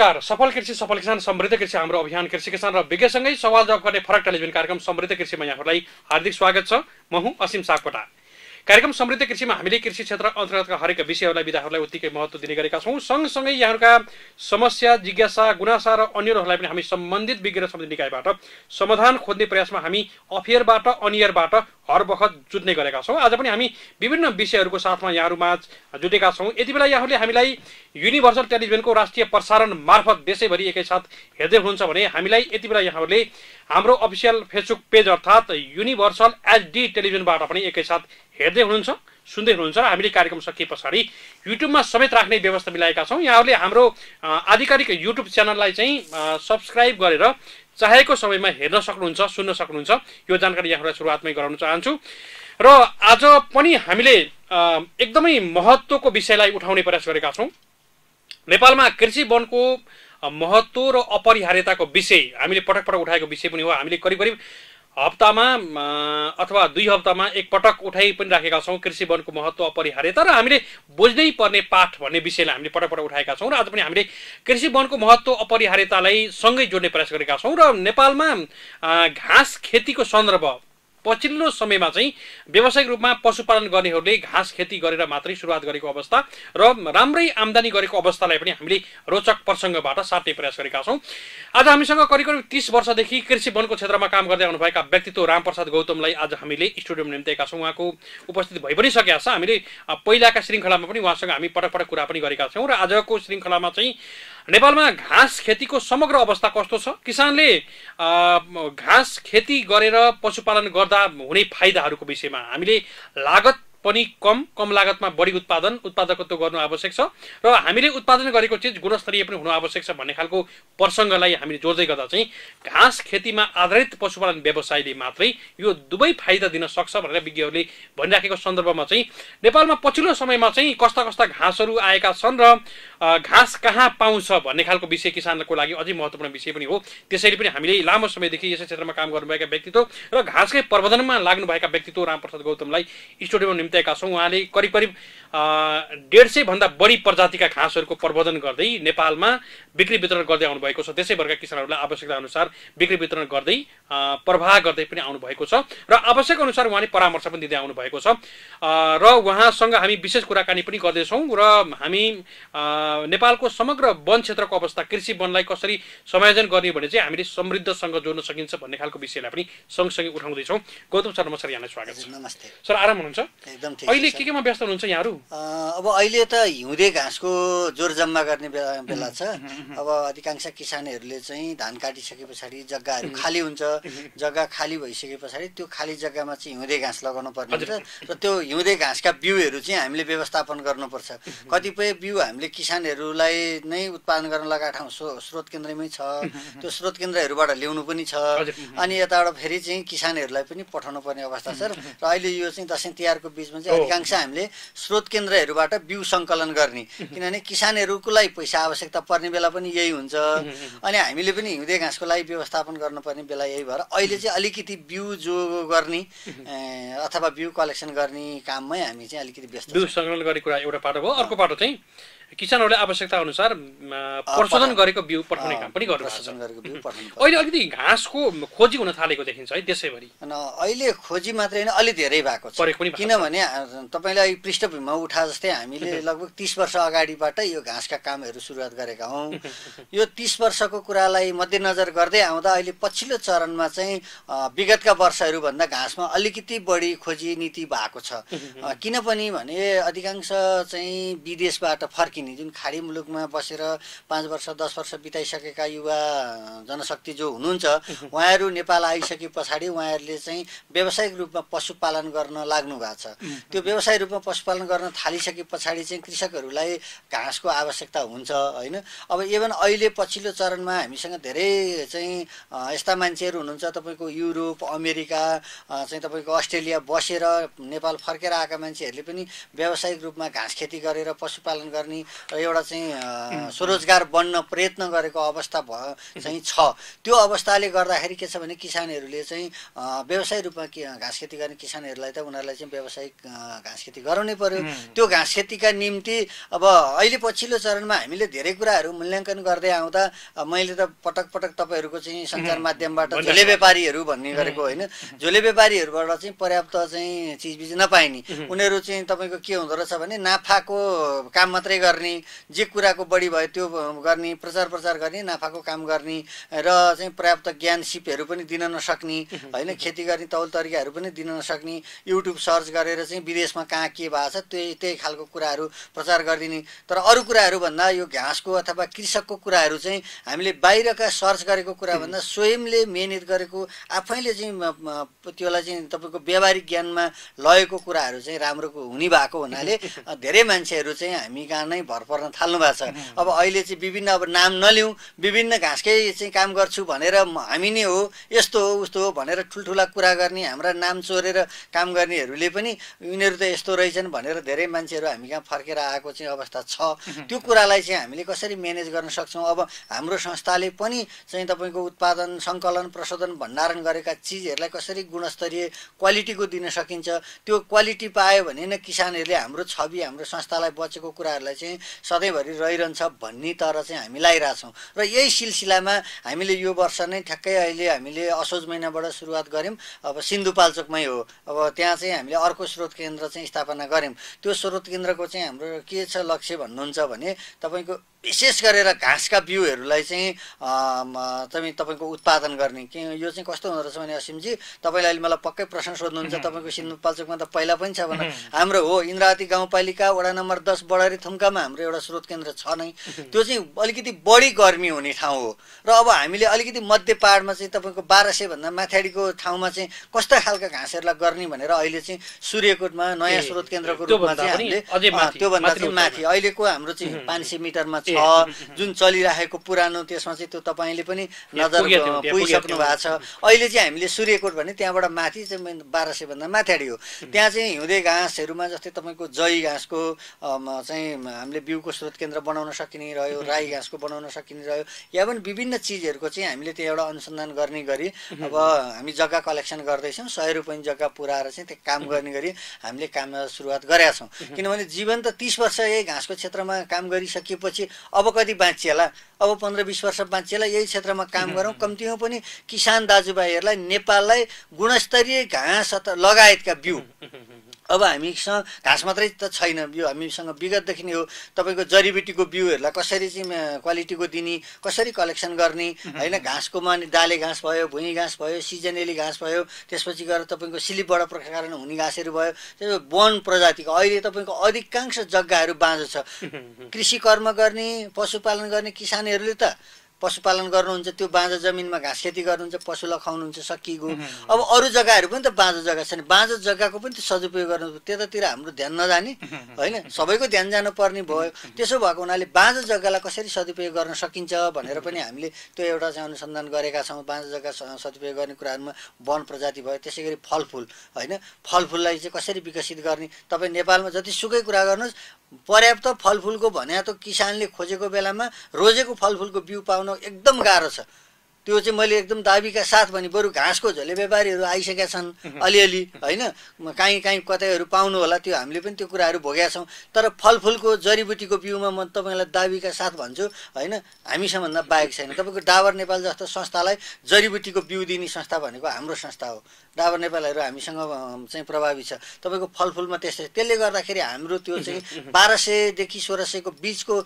नमस्कार सफल कृषि सफल किसान समृद्ध कृषि हाम्रो अभियान कृषि किसान र विज्ञसँगै सवाल जवाब गर्ने फरक टेलिभिजन कार्यक्रम समृद्ध कृषिमा यहाँहरूलाई हार्दिक स्वागत छ म हुँ असीम सापकोटा कार्यक्रम समृद्ध कृषिमा हामीले कृषि क्षेत्र अन्तर्गतका हरेक विषयहरूलाई विधाहरूलाई उत्तिकै महत्त्व दिने गरेका छौँ सँगसँगै यहाँहरूका समस्या जिज्ञासा गुनासा र अन्यहरूलाई पनि हामी सम्बन्धित विज्ञ सम्बन्धी निकायबाट समाधान खोज्ने प्रयासमा हामी अफेयरबाट अनियरबाट हर बखत जुट्ने गरेका छौँ आज पनि हामी विभिन्न विषयहरूको साथमा यहाँहरूमा जुटेका छौँ यति बेला यहाँहरूले हामीलाई युनिभर्सल टेलिभिजनको राष्ट्रिय प्रसारण मार्फत देशैभरि एकैसाथ हेर्दै हुनुहुन्छ भने हामीलाई यति बेला यहाँहरूले हाम्रो अफिसियल फेसबुक पेज अर्थात् युनिभर्सल एचडी टेलिभिजनबाट पनि एकैसाथ हेर्दै हुनुहुन्छ सुन्दै हुनुहुन्छ र हामीले कार्यक्रम सकिए पछाडि युट्युबमा समेत राख्ने व्यवस्था मिलाएका छौँ यहाँहरूले हाम्रो आधिकारिक युट्युब च्यानललाई चाहिँ सब्सक्राइब गरेर चाहेको समयमा हेर्न सक्नुहुन्छ सुन्न सक्नुहुन्छ यो जानकारी यहाँहरूलाई सुरुवातमै गराउन चाहन्छु र आज पनि हामीले एकदमै महत्त्वको विषयलाई उठाउने प्रयास गरेका छौँ नेपालमा कृषि वनको महत्त्व र अपरिहार्यताको विषय हामीले पटक पटक उठाएको विषय पनि हो हामीले करिब करिब हप्तामा अथवा दुई हप्तामा एकपटक उठाइ पनि राखेका छौँ कृषि वनको महत्त्व अपरिहार्यता र हामीले बुझ्नै पर्ने पाठ भन्ने विषयलाई हामीले पटक पटक उठाएका छौँ र आज पनि हामीले कृषि वनको महत्त्व अपरिहार्यतालाई सँगै जोड्ने प्रयास गरेका छौँ र नेपालमा घाँस खेतीको सन्दर्भ पछिल्लो समयमा चाहिँ व्यावसायिक रूपमा पशुपालन गर्नेहरूले घाँस खेती गरेर मात्रै सुरुवात गरेको अवस्था र राम्रै आम्दानी गरेको अवस्थालाई पनि हामीले रोचक प्रसङ्गबाट साट्ने प्रयास गरेका छौँ आज हामीसँग करिब करिब तिस वर्षदेखि कृषि वनको क्षेत्रमा काम गर्दै आउनुभएका व्यक्तित्व रामप्रसाद गौतमलाई आज हामीले स्टुडियोमा निम्तेका छौँ उहाँको उपस्थित भइ पनि सकेका छ हामीले पहिलाका श्रृङ्खलामा पनि उहाँसँग हामी पटक पटक कुरा पनि गरेका छौँ र आजको श्रृङ्खलामा चाहिँ नेपालमा घाँस खेतीको समग्र अवस्था कस्तो छ किसानले घाँस खेती गरेर पशुपालन गर्दा हुने फाइदाहरूको विषयमा हामीले लागत पनि कम कम लागतमा बढी उत्पादन उत्पादकत्व गर्नु आवश्यक छ र हामीले उत्पादन गरेको चिज गुणस्तरीय पनि हुनु आवश्यक छ भन्ने खालको प्रसङ्गलाई हामीले जोड्दै गर्दा चाहिँ घाँस खेतीमा आधारित पशुपालन व्यवसायले मात्रै यो दुवै फाइदा दिन सक्छ भनेर विज्ञहरूले भनिराखेको सन्दर्भमा चाहिँ नेपालमा पछिल्लो समयमा चाहिँ कस्ता कस्ता घाँसहरू आएका छन् र घाँस कहाँ पाउँछ भन्ने खालको विषय किसानको लागि अझै महत्त्वपूर्ण विषय पनि हो त्यसैले पनि हामीले लामो समयदेखि यसै क्षेत्रमा काम गर्नुभएका व्यक्तित्व र घाँसकै प्रबन्धनमा लाग्नुभएका व्यक्तित्व रामप्रसाद गौतमलाई स्टुडियोमा निम्त्याएका छौँ उहाँले करिब करिब डेढ सयभन्दा बढी प्रजातिका घाँसहरूको प्रबन्धन गर्दै नेपालमा बिक्री वितरण गर्दै आउनुभएको छ त्यसै वर्गका किसानहरूलाई आवश्यकता अनुसार बिक्री वितरण गर्दै प्रवाह गर्दै पनि आउनुभएको छ र आवश्यक अनुसार उहाँले परामर्श पनि दिँदै आउनुभएको छ र उहाँसँग हामी विशेष कुराकानी पनि गर्दैछौँ र हामी नेपालको समग्र वन क्षेत्रको अवस्था कृषि वनलाई कसरी समायोजन गर्ने भने चाहिँ हामीले समृद्धसँग जोड्न सकिन्छ भन्ने खालको विषयलाई पनि सँगसँगै उठाउँदैछौँ गौतम शर्मा सर यहाँलाई स्वागत छ नमस्ते सर आराम हुनुहुन्छ एकदम अहिले के केमा व्यस्त हुनुहुन्छ यहाँहरू अब अहिले त हिउँदे घाँसको जोर जम्मा गर्ने बेला बेला छ अब अधिकांश किसानहरूले चाहिँ धान काटिसके पछाडि जग्गाहरू खाली हुन्छ जग्गा खाली भइसके पछाडि त्यो खाली जग्गामा चाहिँ हिउँदे घाँस लगाउनु पर्ने हुन्छ र त्यो हिउँदे घाँसका बिउहरू चाहिँ हामीले व्यवस्थापन गर्नुपर्छ कतिपय बिउ हामीले किसान धानहरूलाई नै उत्पादन गर्न लगाएको ठाउँ स्रोत केन्द्रमै छ त्यो स्रोत केन्द्रहरूबाट ल्याउनु पनि छ अनि यताबाट फेरि चाहिँ किसानहरूलाई पनि पठाउनु पर्ने अवस्था छ र अहिले यो चाहिँ दसैँ तिहारको बिचमा चाहिँ अधिकांश हामीले स्रोत केन्द्रहरूबाट बिउ सङ्कलन गर्ने किनभने किसानहरूको लागि पैसा आवश्यकता पर्ने बेला पनि यही हुन्छ अनि हामीले पनि हिउँदे घाँसको लागि व्यवस्थापन गर्नुपर्ने बेला यही भएर अहिले चाहिँ अलिकति बिउ जो गर्ने अथवा बिउ कलेक्सन गर्ने काममै हामी चाहिँ अलिकति व्यस्त बिउ सङ्कलन गर्ने कुरा एउटा पाटो भयो अर्को पाटो चाहिँ किसानहरूले आवश्यकता अनुसार प्रशोधन गरेको बिउ पठाउने काम पनि गर्नु अहिले अलिकति घाँसको खोजी हुन थालेको देखिन्छ है देशैभरि अहिले खोजी मात्रै होइन अलि धेरै भएको छ किनभने अहिले पृष्ठभूमिमा उठा जस्तै हामीले लगभग तिस वर्ष अगाडिबाट यो घाँसका कामहरू सुरुवात गरेका हौँ यो तिस वर्षको कुरालाई मध्यनजर गर्दै आउँदा अहिले पछिल्लो चरणमा चाहिँ विगतका वर्षहरूभन्दा घाँसमा अलिकति बढी खोजी नीति भएको छ किनभने भने अधिकांश चाहिँ विदेशबाट फर्किन्छ किने जुन खाडी मुलुकमा बसेर पाँच वर्ष दस वर्ष बिताइसकेका युवा जनशक्ति जो हुनुहुन्छ उहाँहरू नेपाल आइसके पछाडि उहाँहरूले चाहिँ व्यावसायिक रूपमा पशुपालन गर्न लाग्नु भएको छ त्यो व्यवसायिक रूपमा पशुपालन गर्न थालिसके पछाडि चाहिँ कृषकहरूलाई घाँसको आवश्यकता हुन्छ होइन अब इभन अहिले पछिल्लो चरणमा हामीसँग धेरै चाहिँ यस्ता मान्छेहरू हुनुहुन्छ तपाईँको युरोप अमेरिका चाहिँ तपाईँको अस्ट्रेलिया बसेर नेपाल फर्केर आएका मान्छेहरूले पनि व्यावसायिक रूपमा घाँस खेती गरेर पशुपालन गर्ने एउटा चाहिँ स्वरोजगार बन्न प्रयत्न गरेको अवस्था भयो चाहिँ छ त्यो अवस्थाले गर्दाखेरि के छ भने किसानहरूले चाहिँ व्यवसाय रूपमा घाँस खेती गर्ने किसानहरूलाई त उनीहरूलाई चाहिँ व्यावसायिक घाँस खेती गराउनै पर्यो त्यो घाँस खेतीका निम्ति अब अहिले पछिल्लो चरणमा हामीले धेरै कुराहरू मूल्याङ्कन गर्दै आउँदा मैले त पटक पटक तपाईँहरूको चाहिँ सञ्चार माध्यमबाट झोले व्यापारीहरू भन्ने गरेको होइन झोले व्यापारीहरूबाट चाहिँ पर्याप्त चाहिँ चिजबिज नपाइने उनीहरू चाहिँ तपाईँको के हुँदो रहेछ भने नाफाको काम मात्रै गर्ने गर्ने जे कुराको बढी भयो त्यो गर्ने प्रचार प्रचार गर्ने नाफाको काम गर्ने र चाहिँ पर्याप्त ज्ञान सिपहरू पनि दिन नसक्ने होइन खेती गर्ने तौल तरिकाहरू पनि दिन नसक्ने युट्युब सर्च गरेर चाहिँ विदेशमा कहाँ के भएको छ त्यही त्यही खालको कुराहरू प्रचार गरिदिने तर अरू कुराहरूभन्दा यो घाँसको अथवा कृषकको कुराहरू चाहिँ हामीले बाहिरका सर्च गरेको कुराभन्दा स्वयंले मिहिनेत गरेको आफैले चाहिँ त्यसलाई चाहिँ तपाईँको व्यावहारिक ज्ञानमा लगेको कुराहरू चाहिँ राम्रो हुने भएको हुनाले धेरै मान्छेहरू चाहिँ हामी कहाँ नै भर पर्न थाल्नु भएको छ अब अहिले चाहिँ विभिन्न अब नाम नलिउँ विभिन्न घाँसकै चाहिँ काम गर्छु भनेर हामी नै हो यस्तो हो उस्तो हो भनेर ठुल्ठुला कुरा गर्ने हाम्रा नाम चोरेर काम गर्नेहरूले पनि यिनीहरू त यस्तो रहेछन् भनेर धेरै मान्छेहरू हामी कहाँ फर्केर आएको चाहिँ अवस्था छ त्यो कुरालाई चाहिँ हामीले कसरी म्यानेज गर्न सक्छौँ अब हाम्रो संस्थाले पनि चाहिँ तपाईँको उत्पादन सङ्कलन प्रशोधन भण्डारण गरेका चिजहरूलाई कसरी गुणस्तरीय क्वालिटीको दिन सकिन्छ त्यो क्वालिटी पायो भने नै किसानहरूले हाम्रो छवि हाम्रो संस्थालाई बचेको कुराहरूलाई चाहिँ सधैँभरि रहिरहन्छ भन्ने तर चाहिँ हामी लगाइरहेछौँ र यही सिलसिलामा हामीले यो वर्ष नै ठ्याक्कै अहिले हामीले असोज महिनाबाट सुरुवात गऱ्यौँ अब सिन्धुपाल्चोकमै हो अब त्यहाँ चाहिँ हामीले अर्को स्रोत केन्द्र चाहिँ स्थापना गऱ्यौँ त्यो स्रोत केन्द्रको चाहिँ हाम्रो के छ लक्ष्य भन्नुहुन्छ भने तपाईँको विशेष गरेर घाँसका बिउहरूलाई चाहिँ तपाईँ तपाईँको उत्पादन गर्ने के यो चाहिँ कस्तो हुँदो रहेछ भने असिमजी तपाईँले अहिले मलाई पक्कै प्रश्न सोध्नुहुन्छ तपाईँको सिन्धुपाल्चोकमा त पहिला पनि छ भने हाम्रो हो इन्द्रावती गाउँपालिका वडा नम्बर दस बडारी थुम्कामा हाम्रो एउटा स्रोत केन्द्र छ नै त्यो चाहिँ अलिकति बढी गर्मी हुने ठाउँ हो र अब हामीले अलिकति मध्य पाहाडमा चाहिँ तपाईँको बाह्र सयभन्दा माथाडीको ठाउँमा चाहिँ कस्ता खालका घाँसहरूलाई गर्ने भनेर अहिले चाहिँ सूर्यकोटमा नयाँ स्रोत केन्द्रको रूपमा चाहिँ हामीले त्योभन्दा चाहिँ माथि अहिलेको हाम्रो चाहिँ पाँच सय मिटरमा छ जुन चलिरहेको पुरानो त्यसमा चाहिँ त्यो तपाईँले पनि नजर पुगिसक्नु भएको छ अहिले चाहिँ हामीले सूर्यकोट भने त्यहाँबाट माथि चाहिँ बाह्र सयभन्दा माथाडी हो त्यहाँ चाहिँ हिउँदे घाँसहरूमा जस्तै तपाईँको जय घाँसको चाहिँ हामीले बिउको स्रोत केन्द्र बनाउन सकिने रह्यो राई घाँसको बनाउन सकिने रह्यो या पनि विभिन्न चिजहरूको चाहिँ हामीले त्यो एउटा अनुसन्धान गर्ने गरी अब हामी जग्गा कलेक्सन गर्दैछौँ सय रुपियाँ जग्गा पुऱ्याएर चाहिँ त्यहाँ काम गर्ने गरी हामीले काम सुरुवात गरेका छौँ किनभने जीवन त तिस वर्ष यही घाँसको क्षेत्रमा काम गरिसकेपछि अब कति बाँचिएला अब पन्ध्र बिस वर्ष बाँचिएला यही क्षेत्रमा काम गरौँ कम्तीमा पनि किसान दाजुभाइहरूलाई नेपाललाई गुणस्तरीय घाँस लगायतका बिउ अब हामीसँग घाँस मात्रै त छैन बिउ हामीसँग विगतदेखि नै हो तपाईँको जडीबुटीको बिउहरूलाई कसरी चाहिँ क्वालिटीको दिने कसरी कलेक्सन गर्ने होइन घाँसको माने डाले घाँस भयो भुइँ घाँस भयो सिजनेली घाँस भयो त्यसपछि गएर तपाईँको सिलिपबाट प्रकारण हुने घाँसहरू भयो त्यो वन प्रजातिको अहिले तपाईँको अधिकांश जग्गाहरू बाँझो छ कृषि कर्म गर्ने पशुपालन गर्ने किसानहरूले त पशुपालन गर्नुहुन्छ त्यो बाँझो जमिनमा घाँस खेती गर्नुहुन्छ पशुलाई खुवाउनुहुन्छ सकिएको अब अरू जग्गाहरू पनि त बाँझो जग्गा छैन बाँझो जग्गाको पनि त सदुपयोग गर्नु त्यतातिर हाम्रो ध्यान नजाने होइन सबैको ध्यान जानुपर्ने भयो त्यसो भएको हुनाले बाँझो जग्गालाई कसरी सदुपयोग गर्न सकिन्छ भनेर पनि हामीले त्यो एउटा चाहिँ अनुसन्धान गरेका छौँ बाँझो जग्गा सदुपयोग गर्ने कुराहरूमा वन प्रजाति भयो त्यसै गरी फलफुल होइन फलफुललाई चाहिँ कसरी विकसित गर्ने तपाईँ नेपालमा जतिसुकै कुरा गर्नुहोस् पर्याप्त फलफुलको भन्या त किसानले खोजेको बेलामा रोजेको फलफुलको बिउ पाउन एकदम गाह्रो छ त्यो चाहिँ मैले एकदम दाबीका साथ भने बरु घाँसको झोले व्यापारीहरू आइसकेका छन् अलिअलि होइन काहीँ काहीँ कतैहरू पाउनु होला त्यो हामीले पनि त्यो कुराहरू भोगेका छौँ तर फलफुलको जडीबुटीको बिउमा म तपाईँलाई दाबीका साथ भन्छु होइन हामीसँग भन्दा बाहेक छैन तपाईँको डाबर नेपाल जस्तो संस्थालाई जडीबुटीको बिउ दिने संस्था भनेको हाम्रो संस्था हो डाबर नेपालहरू हामीसँग चाहिँ प्रभावित छ तपाईँको फलफुलमा त्यस्तै त्यसले गर्दाखेरि हाम्रो त्यो चाहिँ बाह्र सयदेखि सोह्र सयको बिचको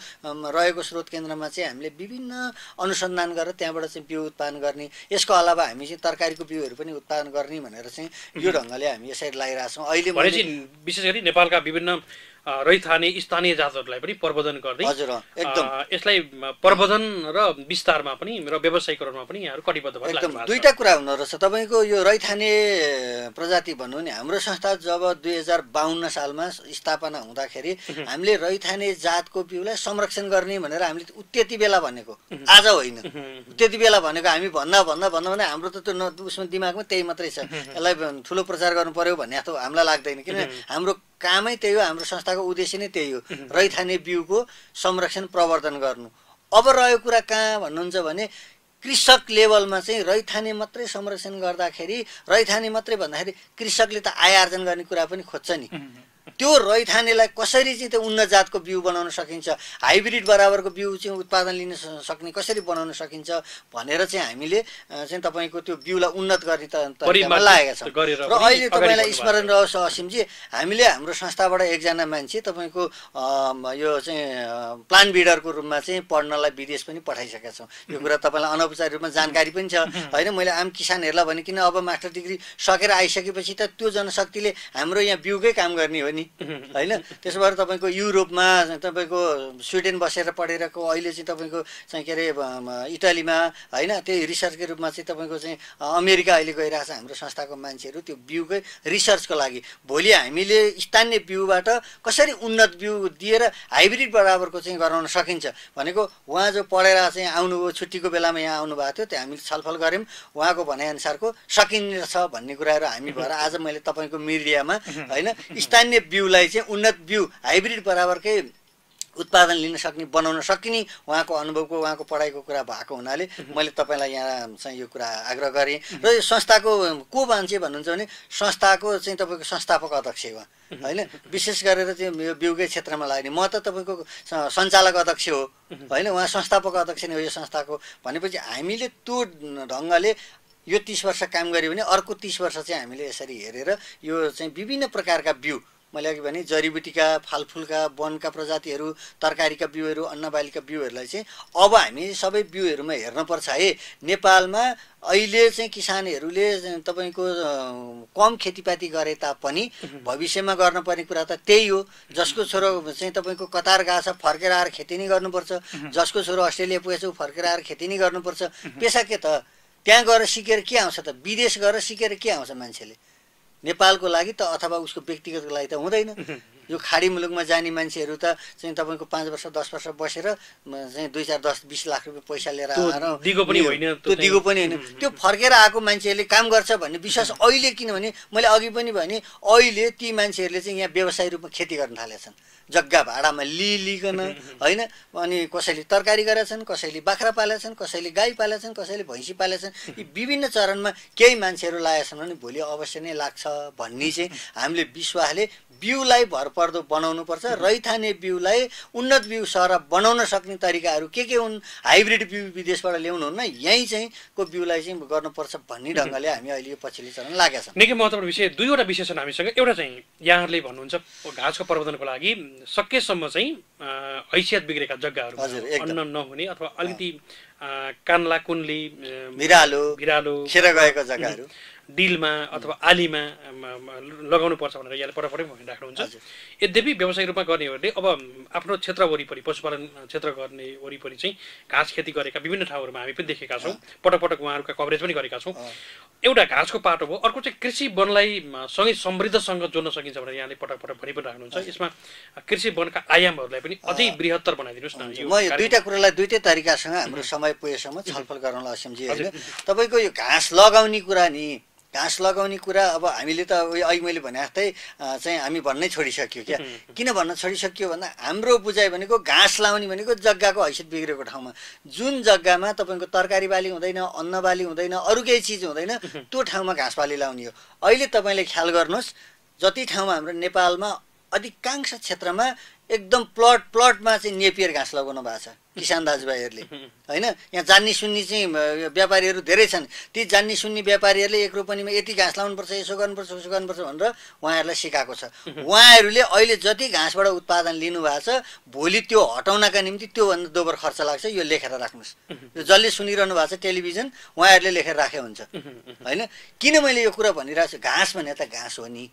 रहेको स्रोत केन्द्रमा चाहिँ हामीले विभिन्न अनुसन्धान गरेर त्यहाँबाट चाहिँ बिउ उत्पादन गर्ने यसको अलावा हामी चाहिँ तरकारीको बिउहरू पनि उत्पादन गर्ने भनेर चाहिँ यो ढङ्गले हामी यसरी लगाइरहेछौँ अहिले विशेष गरी नेपालका विभिन्न रैथाने स्थानीय जातहरूलाई पनि प्रबोधन गर्दै यसलाई प्रबोधन र विस्तारमा पनि र व्यवसायीकरणमा पनि यहाँहरू कटिबद्ध भएर दुईवटा कुरा हुन रहेछ तपाईँको यो रैथाने प्रजाति भन्नु नि हाम्रो संस्था जब दुई हजार बाहन्न सालमा स्थापना हुँदाखेरि हामीले रैथाने जातको बिउलाई संरक्षण गर्ने भनेर हामीले त्यति बेला भनेको आज होइन त्यति बेला भनेको हामी भन्दा भन्दा भन्दा भने हाम्रो त त्यो न उसमा दिमागमा त्यही मात्रै छ यसलाई ठुलो प्रचार गर्नु पर्यो भन्ने जस्तो हामीलाई लाग्दैन किनभने हाम्रो कामै त्यही हो हाम्रो संस्थाको उद्देश्य नै त्यही हो रैथाने बिउको संरक्षण प्रवर्धन गर्नु अब रह्यो कुरा कहाँ भन्नुहुन्छ भने कृषक लेभलमा चाहिँ रैथाने मात्रै संरक्षण गर्दाखेरि रैथाने मात्रै भन्दाखेरि कृषकले त आय आर्जन गर्ने कुरा पनि खोज्छ नि त्यो रैथानेलाई कसरी चाहिँ त्यो उन्नत जातको बिउ बनाउन सकिन्छ हाइब्रिड बराबरको बिउ चाहिँ उत्पादन लिन सक्ने कसरी बनाउन सकिन्छ भनेर चाहिँ हामीले चाहिँ तपाईँको त्यो बिउलाई उन्नत गर्ने त लागेका छौँ र अहिले तपाईँलाई स्मरण रहोस् असिमजी हामीले हाम्रो संस्थाबाट एकजना मान्छे तपाईँको यो चाहिँ प्लान बिडरको रूपमा चाहिँ पढ्नलाई विदेश पनि पठाइसकेका छौँ यो कुरा तपाईँलाई अनौपचारिक रूपमा जानकारी पनि छ होइन मैले आम किसानहरूलाई भने किन अब मास्टर डिग्री सकेर आइसकेपछि त त्यो जनशक्तिले हाम्रो यहाँ बिउकै काम गर्ने हो नि होइन त्यसो भएर तपाईँको युरोपमा तपाईँको स्विडेन बसेर पढेरको अहिले चाहिँ तपाईँको चाहिँ के अरे इटालीमा होइन त्यही रिसर्चकै रूपमा चाहिँ तपाईँको चाहिँ अमेरिका अहिले छ हाम्रो संस्थाको मान्छेहरू त्यो बिउकै रिसर्चको लागि भोलि हामीले स्थानीय बिउबाट कसरी उन्नत बिउ दिएर हाइब्रिड बराबरको चाहिँ गराउन सकिन्छ भनेको उहाँ जो पढेर चाहिँ आउनुभयो छुट्टीको बेलामा यहाँ आउनुभएको थियो त्यो हामीले छलफल गऱ्यौँ उहाँको भनाइअनुसारको सकिनेछ भन्ने कुराहरू हामी भएर आज मैले तपाईँको मिडियामा होइन स्थानीय बिउलाई चाहिँ उन्नत बिउ हाइब्रिड बराबरकै उत्पादन लिन सक्ने बनाउन सकिने उहाँको अनुभवको उहाँको पढाइको कुरा भएको हुनाले मैले तपाईँलाई यहाँ चाहिँ यो कुरा आग्रह गरेँ र यो संस्थाको को मान्छे भन्नुहुन्छ भने संस्थाको चाहिँ तपाईँको संस्थापक अध्यक्ष उहाँ होइन विशेष गरेर चाहिँ यो बिउकै क्षेत्रमा लाग्ने म त तपाईँको सञ्चालक अध्यक्ष हो होइन उहाँ संस्थापक अध्यक्ष नै हो यो संस्थाको भनेपछि हामीले त्यो ढङ्गले यो तिस वर्ष काम गऱ्यो भने अर्को तिस वर्ष चाहिँ हामीले यसरी हेरेर यो चाहिँ विभिन्न प्रकारका बिउ मैले अघि भने जडीबुटीका फालफुलका वनका प्रजातिहरू तरकारीका बिउहरू अन्नबालीका बिउहरूलाई चाहिँ अब हामी सबै बिउहरूमा हेर्नुपर्छ है नेपालमा अहिले चाहिँ किसानहरूले तपाईँको कम खेतीपाती गरे तापनि भविष्यमा गर्नुपर्ने कुरा त त्यही हो जसको छोरो चाहिँ तपाईँको कतार गएको छ फर्केर आएर खेती नै गर्नुपर्छ जसको छोरो अस्ट्रेलिया पुगेछ ऊ फर्केर आएर खेती नै गर्नुपर्छ पेसा के त त्यहाँ गएर सिकेर के आउँछ त विदेश गएर सिकेर के आउँछ मान्छेले नेपालको लागि त अथवा उसको व्यक्तिगतको लागि त हुँदैन यो खाडी मुलुकमा जाने मान्छेहरू त चाहिँ तपाईँको पाँच वर्ष दस वर्ष बसेर चाहिँ दुई चार दस बिस लाख रुपियाँ पैसा लिएर आएर दिगो पनि होइन त्यो दिगो पनि होइन त्यो फर्केर आएको मान्छेहरूले काम गर्छ भन्ने विश्वास अहिले किनभने मैले अघि पनि भने अहिले ती मान्छेहरूले चाहिँ यहाँ व्यवसाय रूपमा खेती गर्न थालेछन् जग्गा भाडामा लिइलिकन होइन अनि कसैले तरकारी गरेछन् कसैले बाख्रा पालेछन् कसैले गाई पालेछन् कसैले भैँसी पालेछन् यी विभिन्न चरणमा केही मान्छेहरू लागेछन् भने भोलि अवश्य नै लाग्छ भन्ने चाहिँ हामीले विश्वासले बिउलाई भर पर्दो पर्छ रैथाने बिउलाई उन्नत बिउ सर बनाउन सक्ने तरिकाहरू के के हुन् हाइब्रिड बिउ विदेशबाट ल्याउनुहुन्न यहीँ चाहिँ को बिउलाई चाहिँ गर्नुपर्छ भन्ने ढङ्गले हामी अहिले यो पछिल्लो चरण लागेका छौँ निकै महत्त्वपूर्ण विषय दुईवटा विषय छन् हामीसँग एउटा चाहिँ यहाँहरूले भन्नुहुन्छ घाँसको प्रबन्धनको लागि सकेसम्म चाहिँ हैसियत बिग्रेका जग्गाहरू अन्न नहुने अथवा अलिकति कान्ला कुन्ली भिरालो भिरालो खेर गएको जग्गाहरू डिलमा अथवा आलीमा लगाउनुपर्छ भनेर यहाँले पटक पटक राख्नुहुन्छ यद्यपि व्यावसायिक रूपमा गर्नेहरूले अब आफ्नो क्षेत्र वरिपरि पशुपालन क्षेत्र गर्ने वरिपरि चाहिँ घाँस खेती गरेका विभिन्न ठाउँहरूमा हामी पनि देखेका छौँ पटक पटक उहाँहरूका कभरेज पनि गरेका छौँ एउटा घाँसको पाटो भयो अर्को चाहिँ कृषि वनलाई सँगै समृद्धसँग जोड्न सकिन्छ भनेर यहाँले पटक पटक भनि पनि राख्नुहुन्छ यसमा कृषि वनका आयामहरूलाई पनि अझै बृहत्तर बनाइदिनुहोस् न म यो दुईवटा कुरालाई दुईटै तरिकासँग हाम्रो समय पुगेसम्म छलफल गराउन असिमजी तपाईँको यो घाँस लगाउने कुरा नि घाँस लगाउने कुरा अब हामीले त अघि मैले भने जस्तै चाहिँ हामी भन्नै छोडिसक्यो क्या किन भन्न छोडिसक्यो भन्दा हाम्रो बुझाइ भनेको घाँस लाउने भनेको जग्गाको हैसियत बिग्रेको ठाउँमा जुन जग्गामा तपाईँको तरकारी बाली हुँदैन अन्न बाली हुँदैन अरू केही चिज हुँदैन त्यो ठाउँमा घाँस बाली लाउने हो अहिले तपाईँले ख्याल गर्नुहोस् जति ठाउँमा हाम्रो नेपालमा अधिकांश क्षेत्रमा एकदम प्लट प्लटमा चाहिँ नेपियर घाँस लगाउनु भएको छ किसान दाजुभाइहरूले होइन यहाँ जान्ने सुन्ने चाहिँ व्यापारीहरू धेरै छन् ती जान्नी सुन्ने व्यापारीहरूले एक रोपनीमा यति घाँस लाउनुपर्छ यसो गर्नुपर्छ उसो गर्नुपर्छ भनेर उहाँहरूलाई सिकाएको छ उहाँहरूले अहिले जति घाँसबाट उत्पादन लिनुभएको छ भोलि त्यो हटाउनका निम्ति त्योभन्दा दोबर खर्च लाग्छ यो लेखेर राख्नुहोस् यो जसले सुनिरहनु भएको छ टेलिभिजन उहाँहरूले लेखेर राखे हुन्छ होइन किन मैले यो कुरा भनिरहेको छु घाँस भने त घाँस हो नि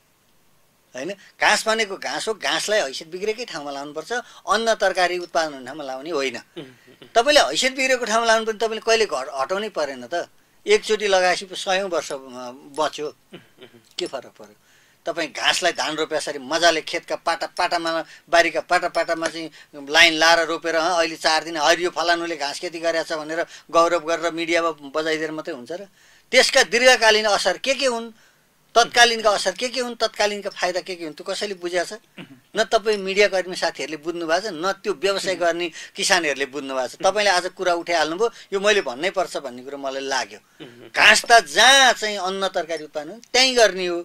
होइन घाँस भनेको घाँस हो घाँसलाई हैसियत बिग्रेकै ठाउँमा लाउनुपर्छ अन्न तरकारी उत्पादन हुने ठाउँमा लाउने होइन तपाईँले हैसियत बिग्रेको ठाउँमा लाउनु पनि तपाईँले कहिले घर हटाउनै परेन त एकचोटि लगाएपछि सयौँ वर्ष बच्यो के फरक पऱ्यो तपाईँ घाँसलाई धान रोपेसरी मजाले खेतका पाटा पाटामा बारीका पाटा पाटामा चाहिँ लाइन लाएर रोपेर अहिले चार दिन हरियो फलानुले घाँस खेती गरेको छ भनेर गौरव गरेर मिडियामा बजाइदिएर मात्रै हुन्छ र त्यसका दीर्घकालीन असर के के हुन् तत्कालीनका असर के के हुन् तत्कालीनका फाइदा के के हुन् त्यो कसैले बुझेको छ न तपाईँ मिडियाकर्मी कर्मी साथीहरूले बुझ्नु भएको छ न त्यो व्यवसाय गर्ने किसानहरूले बुझ्नु भएको छ तपाईँले आज कुरा उठाइहाल्नुभयो यो मैले भन्नै पर्छ भन्ने कुरो मलाई लाग्यो घाँस त जहाँ चाहिँ अन्न तरकारी उत्पादन त्यहीँ गर्ने हो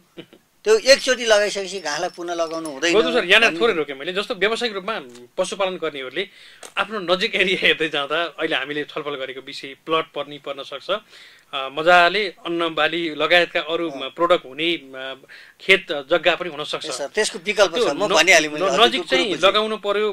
त्यो एकचोटि लगाइसकेपछि घाँसलाई पुनः लगाउनु हुँदैन सर यहाँ थोरै रोकेँ मैले जस्तो व्यावसायिक रूपमा पशुपालन गर्नेहरूले आफ्नो नजिक एरिया हेर्दै जाँदा अहिले हामीले छलफल गरेको विषय प्लट पर्ने पर्न सक्छ मजाले अन्न बाली लगायतका अरू प्रोडक्ट हुने खेत जग्गा पनि हुनसक्छ त्यसको विकल्प नजिक चाहिँ लगाउनु पर्यो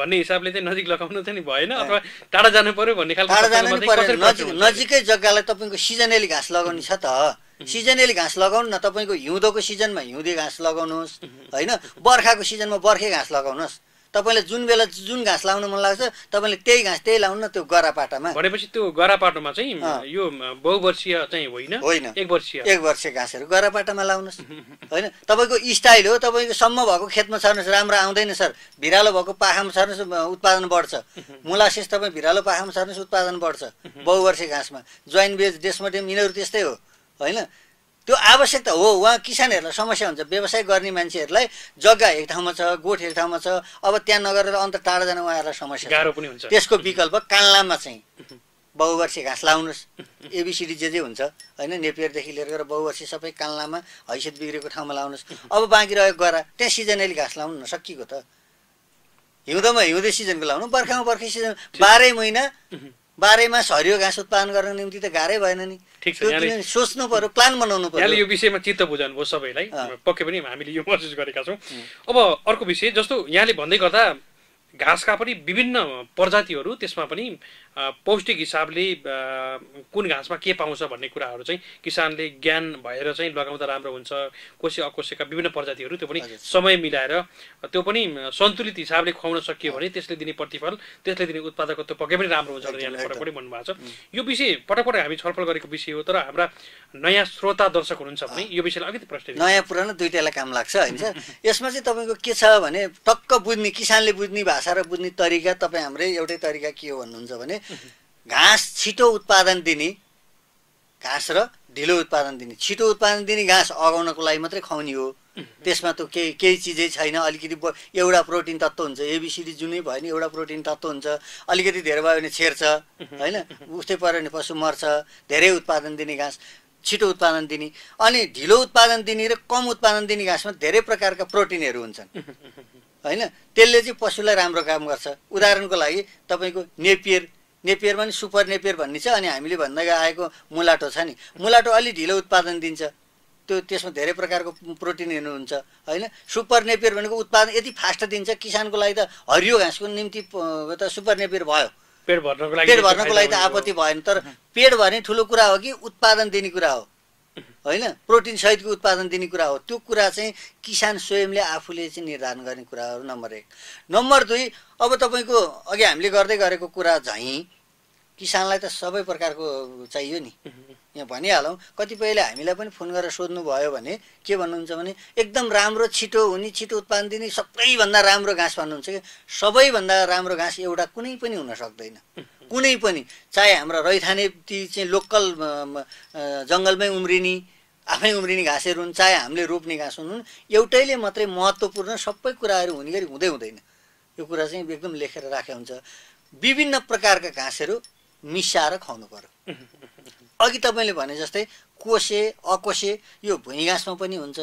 भन्ने हिसाबले चाहिँ नजिक लगाउनु चाहिँ भएन अथवा टाढा जानु पर्यो भन्ने खालको नजिकै जग्गालाई तपाईँको सिजनली घाँस लगाउने छ त सिजनली mm-hmm. घाँस लगाउनु न तपाईँको हिउँदोको सिजनमा हिउँदे घाँस लगाउनुहोस् mm-hmm. होइन बर्खाको सिजनमा बर्खे घाँस लगाउनुहोस् तपाईँले जुन बेला जुन घाँस लाउनु मन लाग्छ तपाईँले त्यही घाँस त्यही लाउनु न त्यो गरापाटामा भनेपछि त्यो गरापाटोमा चाहिँ यो बहुवर्षीय चाहिँ होइन होइन एक वर्षीय एक वर्ष घाँसहरू गरापाटामा लाउनुहोस् mm-hmm. होइन तपाईँको स्टाइल हो तपाईँको सम्म भएको खेतमा छर्नुहोस् राम्रो आउँदैन सर भिरालो भएको पाखामा छर्नुहोस् उत्पादन बढ्छ मुलासेस तपाईँ भिरालो पाखामा छर्नुहोस् उत्पादन बढ्छ बहुवर्षीय घाँसमा जोइन बेज डेस्मोडियम यिनीहरू त्यस्तै हो होइन त्यो आवश्यकता हो उहाँ किसानहरूलाई समस्या हुन्छ व्यवसाय गर्ने मान्छेहरूलाई जग्गा एक ठाउँमा छ गोठ एक ठाउँमा छ अब त्यहाँ नगरेर अन्त टाढा जान उहाँहरूलाई समस्या गाह्रो पनि हुन्छ त्यसको विकल्प कान्लामा चाहिँ बहुवर्षी घाँस लाउनुहोस् एबिसिडी जे जे हुन्छ होइन नेपियरदेखि लिएर गएर बहुवर्षी सबै कान्लामा हैसियत बिग्रेको ठाउँमा लाउनुहोस् अब बाँकी रहेको गएर त्यहाँ सिजनली घाँस लाउनु नसकिएको त हिउँदोमा हिउँदे सिजनको लाउनु बर्खामा बर्खा सिजन बाह्रै महिना बारेमा सरियो हरियो घाँस उत्पादन गर्नको निम्ति त गाह्रै भएन नि ठिक छ सोच्नु पर्यो प्लान बनाउनु पर्यो यो विषयमा चित्त बुझाउनु भयो सबैलाई पक्कै पनि हामीले यो महसुस गरेका छौँ अब अर्को विषय जस्तो यहाँले भन्दै गर्दा घाँसका पनि विभिन्न प्रजातिहरू त्यसमा पनि पौष्टिक हिसाबले कुन घाँसमा के पाउँछ भन्ने कुराहरू चाहिँ किसानले ज्ञान भएर चाहिँ लगाउँदा राम्रो हुन्छ कोसे अकोसेका विभिन्न प्रजातिहरू त्यो पनि समय मिलाएर त्यो पनि सन्तुलित हिसाबले खुवाउन सकियो भने त्यसले दिने प्रतिफल त्यसले दिने उत्पादकत्व पक्कै पनि राम्रो हुन्छ भनेर यहाँले फरक पनि भन्नुभएको छ यो विषय पटक पटक हामी छलफल गरेको विषय हो तर हाम्रा नयाँ श्रोता दर्शक हुनुहुन्छ भने यो विषयलाई अलिकति प्रश्न नयाँ पुरानो दुइटालाई काम लाग्छ होइन यसमा चाहिँ तपाईँको के छ भने टक्क बुझ्ने किसानले बुझ्ने भाषा र बुझ्ने तरिका तपाईँ हाम्रै एउटै तरिका के हो भन्नुहुन्छ भने घाँस छिटो उत्पादन दिने घाँस र ढिलो उत्पादन दिने छिटो उत्पादन दिने घाँस अगाउनको लागि मात्रै खुवाउने हो त्यसमा त केही केही चिजै छैन अलिकति एउटा प्रोटिन तत्त्व हुन्छ एबिसिडी जुनै भयो भने एउटा प्रोटिन तत्त्व हुन्छ अलिकति धेरै भयो भने छेर्छ होइन उस्तै पऱ्यो भने पशु मर्छ धेरै उत्पादन दिने घाँस छिटो उत्पादन दिने अनि ढिलो उत्पादन दिने र कम उत्पादन दिने घाँसमा धेरै प्रकारका प्रोटिनहरू हुन्छन् होइन त्यसले चाहिँ पशुलाई राम्रो काम गर्छ उदाहरणको लागि तपाईँको नेपियर नेपियरमा नि सुपर नेपियर भन्ने छ अनि हामीले भन्दै आएको मुलाटो छ नि मुलाटो अलि ढिलो उत्पादन दिन्छ त्यो त्यसमा धेरै प्रकारको प्रोटिनहरू हुन्छ होइन सुपर नेपियर भनेको उत्पादन यति फास्ट दिन्छ किसानको लागि त हरियो घाँसको निम्ति त सुपर नेपियर भयो पेट भर्नको लागि पेट भर्नको लागि त आपत्ति भएन तर पेट भर्ने ठुलो कुरा हो कि उत्पादन दिने कुरा हो होइन प्रोटिन सहितको उत्पादन दिने कुरा हो त्यो कुरा चाहिँ किसान स्वयंले आफूले चाहिँ निर्धारण गर्ने कुराहरू नम्बर एक नम्बर दुई अब तपाईँको अघि हामीले गर्दै गरेको कुरा झैँ किसानलाई त सबै प्रकारको चाहियो नि यहाँ भनिहालौँ कतिपयले हामीलाई पनि फोन गरेर सोध्नु भयो भने के भन्नुहुन्छ भने एकदम राम्रो छिटो हुने छिटो उत्पादन दिने सबैभन्दा राम्रो घाँस भन्नुहुन्छ कि सबैभन्दा राम्रो घाँस एउटा कुनै पनि हुन सक्दैन कुनै पनि चाहे हाम्रो रैथाने ती चाहिँ लोकल जङ्गलमै उम्रिने आफै उम्रिने घाँसहरू हुन् चाहे हामीले रोप्ने घाँस हुन् एउटैले मात्रै महत्त्वपूर्ण सबै कुराहरू हुने गरी हुँदै हुँदैन यो कुरा चाहिँ एकदम लेखेर राखेको हुन्छ विभिन्न प्रकारका घाँसहरू मिसाएर खुवाउनु पऱ्यो अघि तपाईँले भने जस्तै कोसे अकोसे यो भुइँ घाँसमा पनि हुन्छ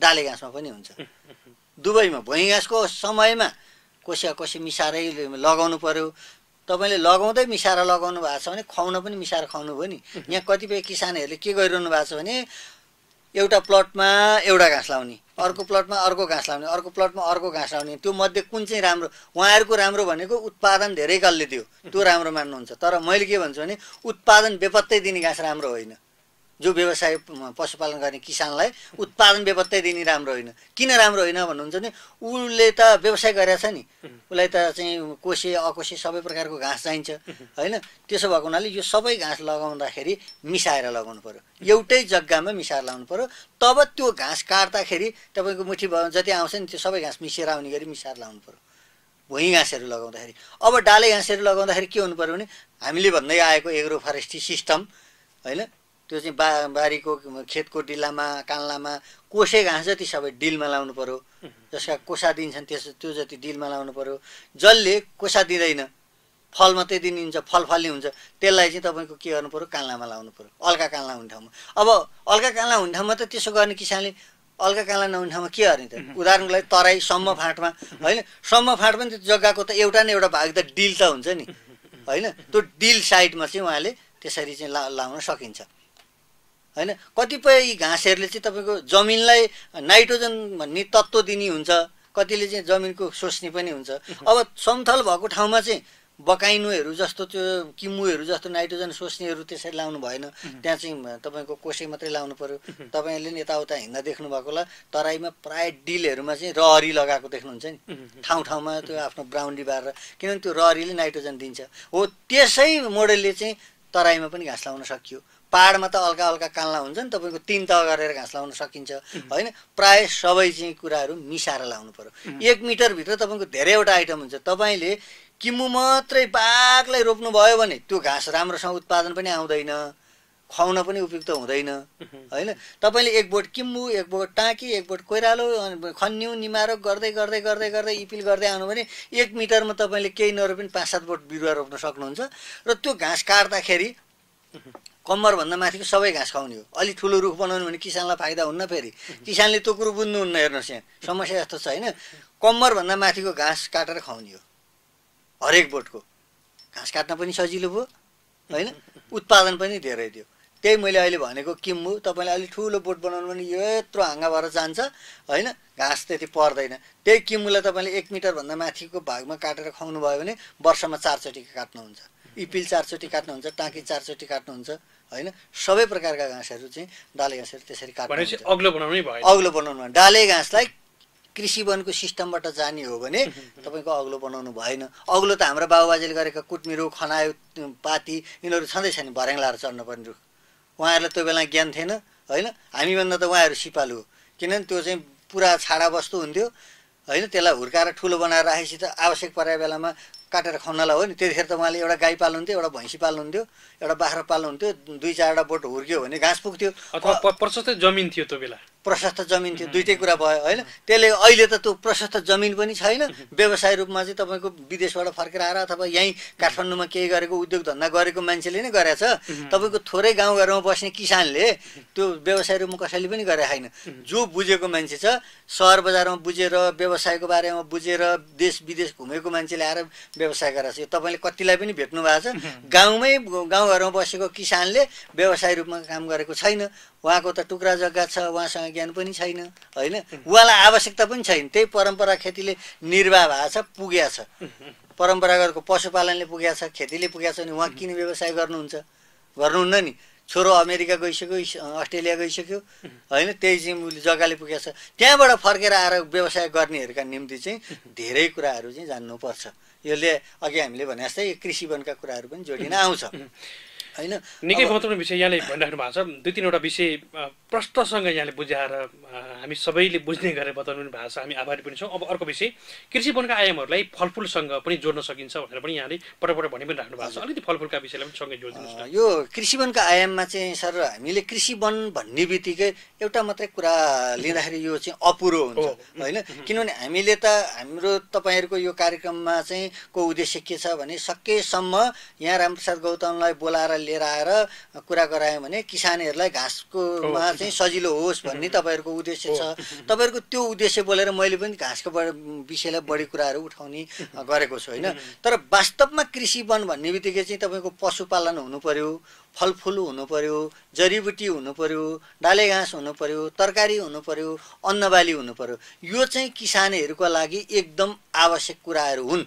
डाले घाँसमा पनि हुन्छ दुबईमा भुइँ घाँसको समयमा कोसे अकोसे मिसाएरै लगाउनु पऱ्यो तपाईँले लगाउँदै मिसाएर लगाउनु भएको छ भने खुवाउन पनि मिसाएर खुवाउनु भयो नि यहाँ कतिपय किसानहरूले के गरिरहनु भएको छ भने एउटा प्लटमा एउटा घाँस लाउने अर्को प्लटमा अर्को घाँस लाउने अर्को प्लटमा अर्को घाँस लाउने त्यो मध्ये कुन चाहिँ राम्रो उहाँहरूको राम्रो भनेको उत्पादन धेरै कालले दियो त्यो राम्रो मान्नुहुन्छ तर मैले के भन्छु भने उत्पादन बेपत्तै दिने घाँस राम्रो होइन जो व्यवसाय पशुपालन गर्ने किसानलाई उत्पादन बेपत्तै दिने राम्रो होइन किन राम्रो होइन भन्नुहुन्छ भने उसले त व्यवसाय गरेको छ नि उसलाई त चाहिँ कोसे अकोसे सबै प्रकारको घाँस चाहिन्छ होइन त्यसो भएको हुनाले यो सबै घाँस लगाउँदाखेरि मिसाएर लगाउनु पऱ्यो एउटै जग्गामा मिसाएर लगाउनु पऱ्यो तब त्यो घाँस काट्दाखेरि तपाईँको मुठी जति आउँछ नि त्यो सबै घाँस मिसिएर आउने गरी मिसाएर लगाउनु पऱ्यो भुइँ घाँसहरू लगाउँदाखेरि अब डाले घाँसहरू लगाउँदाखेरि के हुनु पऱ्यो भने हामीले भन्दै आएको एग्रो फरेस्ट्री सिस्टम होइन त्यो चाहिँ बा बारीको खेतको डिल्लामा कान्लामा कोसे घाँस जति सबै डिलमा लाउनु पऱ्यो जसका कोसा दिन्छन् त्यस त्यो जति डिलमा लाउनु पऱ्यो जसले कोसा दिँदैन फल मात्रै फल फलफली हुन्छ त्यसलाई चाहिँ तपाईँको के गर्नु पऱ्यो कान्लामा लाउनु पऱ्यो अल्का कान्ला हुने ठाउँमा अब अल्का कान्ला हुने ठाउँमा त त्यसो गर्ने किसानले अल्का कान्ला नहुने ठाउँमा के गर्ने त उदाहरणको लागि तराई सम्म फाँटमा होइन सम्म फाँट पनि त्यो जग्गाको त एउटा न एउटा भाग त डिल त हुन्छ नि होइन त्यो डिल साइडमा चाहिँ उहाँले त्यसरी चाहिँ ला लाउन सकिन्छ होइन कतिपय यी घाँसहरूले चाहिँ तपाईँको जमिनलाई नाइट्रोजन भन्ने तत्त्व दिने हुन्छ कतिले चाहिँ जमिनको सोच्ने पनि हुन्छ अब समथल भएको ठाउँमा चाहिँ बकाइनुहरू जस्तो त्यो किम्बुहरू जस्तो नाइट्रोजन सोच्नेहरू त्यसरी लाउनु भएन त्यहाँ चाहिँ तपाईँको कोसै मात्रै लाउनु पऱ्यो तपाईँले नि यताउता हिँड्दा देख्नुभएको होला तराईमा प्राय डिलहरूमा चाहिँ रहरी लगाएको देख्नुहुन्छ नि ठाउँ ठाउँमा त्यो आफ्नो ब्राउन्डी बारेर किनभने त्यो रहरीले नाइट्रोजन दिन्छ हो त्यसै मोडलले चाहिँ तराईमा पनि घाँस लाउन सकियो पाहाडमा त हल्का हल्का कान्ला हुन्छ नि तपाईँको तिन तह गरेर घाँस लाउन सकिन्छ होइन प्राय सबै चाहिँ कुराहरू मिसाएर लाउनु पऱ्यो एक मिटरभित्र तपाईँको धेरैवटा आइटम हुन्छ तपाईँले किमु मात्रै बाघलाई रोप्नुभयो भने त्यो घाँस राम्रोसँग उत्पादन पनि आउँदैन खुवाउन पनि उपयुक्त हुँदैन होइन तपाईँले एक बोट किम्बु एक बोट टाँकी एक बोट कोइरालो अनि खन्यु निमारो गर्दै गर्दै गर्दै गर्दै इपिल गर्दै आउनु भने एक मिटरमा तपाईँले केही नरो पाँच सात बोट बिरुवा रोप्न सक्नुहुन्छ र त्यो घाँस काट्दाखेरि कम्मरभन्दा माथिको सबै घाँस खुवाउने हो अलिक ठुलो रुख बनाउनु भने किसानलाई फाइदा हुन्न फेरि किसानले त्यो कुरो बुझ्नुहुन्न हेर्नुहोस् यहाँ समस्या यस्तो छ होइन कम्मरभन्दा माथिको घाँस काटेर खुवाउने हो हरेक बोटको घाँस काट्न पनि सजिलो भयो होइन उत्पादन पनि धेरै थियो त्यही मैले अहिले भनेको किम्बु तपाईँले अलिक ठुलो बोट बनाउनु भने यत्रो हाँगा भएर जान्छ होइन घाँस त्यति पर्दैन त्यही किम्बुलाई तपाईँले एक मिटरभन्दा माथिको भागमा काटेर खुवाउनु भयो भने वर्षमा चारचोटि काट्नुहुन्छ इपिल चारचोटि काट्नुहुन्छ टाँकी चारचोटि काट्नुहुन्छ होइन सबै प्रकारका घाँसहरू चाहिँ डाले घाँसहरू त्यसरी काट्नु अग्लो बनाउनु अग्लो बनाउनु डाले घाँसलाई कृषि वनको सिस्टमबाट जाने हो भने तपाईँको अग्लो बनाउनु भएन अग्लो त हाम्रो बाबुबाजेले गरेका कुटमिरो खनायो पाती यिनीहरू छँदैछ नि भर्याङलाएर चढ्नुपर्ने रुख उहाँहरूलाई त्यो बेला ज्ञान थिएन होइन हामीभन्दा त उहाँहरू सिपालु हो किनभने त्यो चाहिँ पुरा छाडा वस्तु हुन्थ्यो होइन त्यसलाई हुर्काएर ठुलो बनाएर राखेपछि त आवश्यक परेको बेलामा काटेर खन्नलाई हो नि त्यतिखेर त उहाँले एउटा गाई पाल्नुहुन्थ्यो एउटा भैँसी पाल्नुहुन्थ्यो एउटा बाख्रा पाल्नुहुन्थ्यो दुई चारवटा बोट हुर्क्यो भने घाँस पुग्थ्यो प्रशस्तै जमिन थियो त्यो बेला प्रशस्त जमिन थियो दुइटै कुरा भयो होइन त्यसले अहिले त त्यो प्रशस्त जमिन पनि छैन व्यवसाय रूपमा चाहिँ तपाईँको विदेशबाट फर्केर आएर अथवा यहीँ काठमाडौँमा केही गरेको उद्योग धन्दा गरेको मान्छेले नै छ तपाईँको थोरै गाउँघरमा बस्ने किसानले त्यो व्यवसाय रूपमा कसैले पनि गरेको छैन जो बुझेको मान्छे छ सहर बजारमा बुझेर व्यवसायको बारेमा बुझेर देश विदेश घुमेको मान्छेले आएर व्यवसाय गरेको छ यो तपाईँले कतिलाई पनि भेट्नु भएको छ गाउँमै गाउँघरमा बसेको किसानले व्यवसाय रूपमा काम गरेको छैन उहाँको त टुक्रा जग्गा छ उहाँसँग ज्ञान पनि छैन होइन उहाँलाई आवश्यकता पनि छैन त्यही परम्परा खेतीले निर्वाह भएको छ पुग्या छ परम्परागतको पशुपालनले पुग्या छ खेतीले पुगेछ छ भने उहाँ किन व्यवसाय गर्नुहुन्छ गर्नुहुन्न नि छोरो अमेरिका गइसक्यो अस्ट्रेलिया गइसक्यो होइन त्यही चाहिँ उसले जग्गाले पुगेको छ त्यहाँबाट फर्केर आएर व्यवसाय गर्नेहरूका निम्ति चाहिँ धेरै कुराहरू चाहिँ जान्नुपर्छ यसले अघि हामीले भने जस्तै कृषि वनका कुराहरू पनि जोडिन आउँछ होइन निकै महत्त्वपूर्ण विषय यहाँले भनिराख्नु भएको छ दुई तिनवटा विषय प्रष्टसँग यहाँले बुझाएर हामी सबैले बुझ्ने गरेर बताउनु भएको छ हामी आभारी पनि छौँ अब अर्को विषय कृषि वनका आयामहरूलाई फलफुलसँग पनि जोड्न सकिन्छ भनेर पनि यहाँले पटक पटक भनि पनि राख्नु भएको छ अलिकति फलफुलका विषयलाई पनि सँगै जोडिदिनुहोस् यो कृषि वनका आयाममा चाहिँ सर हामीले कृषि वन भन्ने बित्तिकै एउटा मात्रै कुरा लिँदाखेरि यो चाहिँ अपुरो हुन्छ होइन किनभने हामीले त हाम्रो तपाईँहरूको यो कार्यक्रममा चाहिँ को उद्देश्य के छ भने सकेसम्म यहाँ रामप्रसाद गौतमलाई बोलाएर लिएर आएर कुरा गरायो भने किसानहरूलाई घाँसकोमा चाहिँ सजिलो होस् भन्ने तपाईँहरूको उद्देश्य छ तपाईँहरूको त्यो उद्देश्य बोलेर मैले पनि घाँसको विषयलाई बढी कुराहरू उठाउने गरेको छु होइन तर वास्तवमा कृषि वन भन्ने बित्तिकै चाहिँ तपाईँको पशुपालन हुनु पर्यो फलफुल पर्यो जडीबुटी हुनुपऱ्यो डाले घाँस हुनु पर्यो तरकारी हुनु पर्यो अन्नबाली हुनु पर्यो यो चाहिँ किसानहरूको लागि एकदम आवश्यक कुराहरू हुन्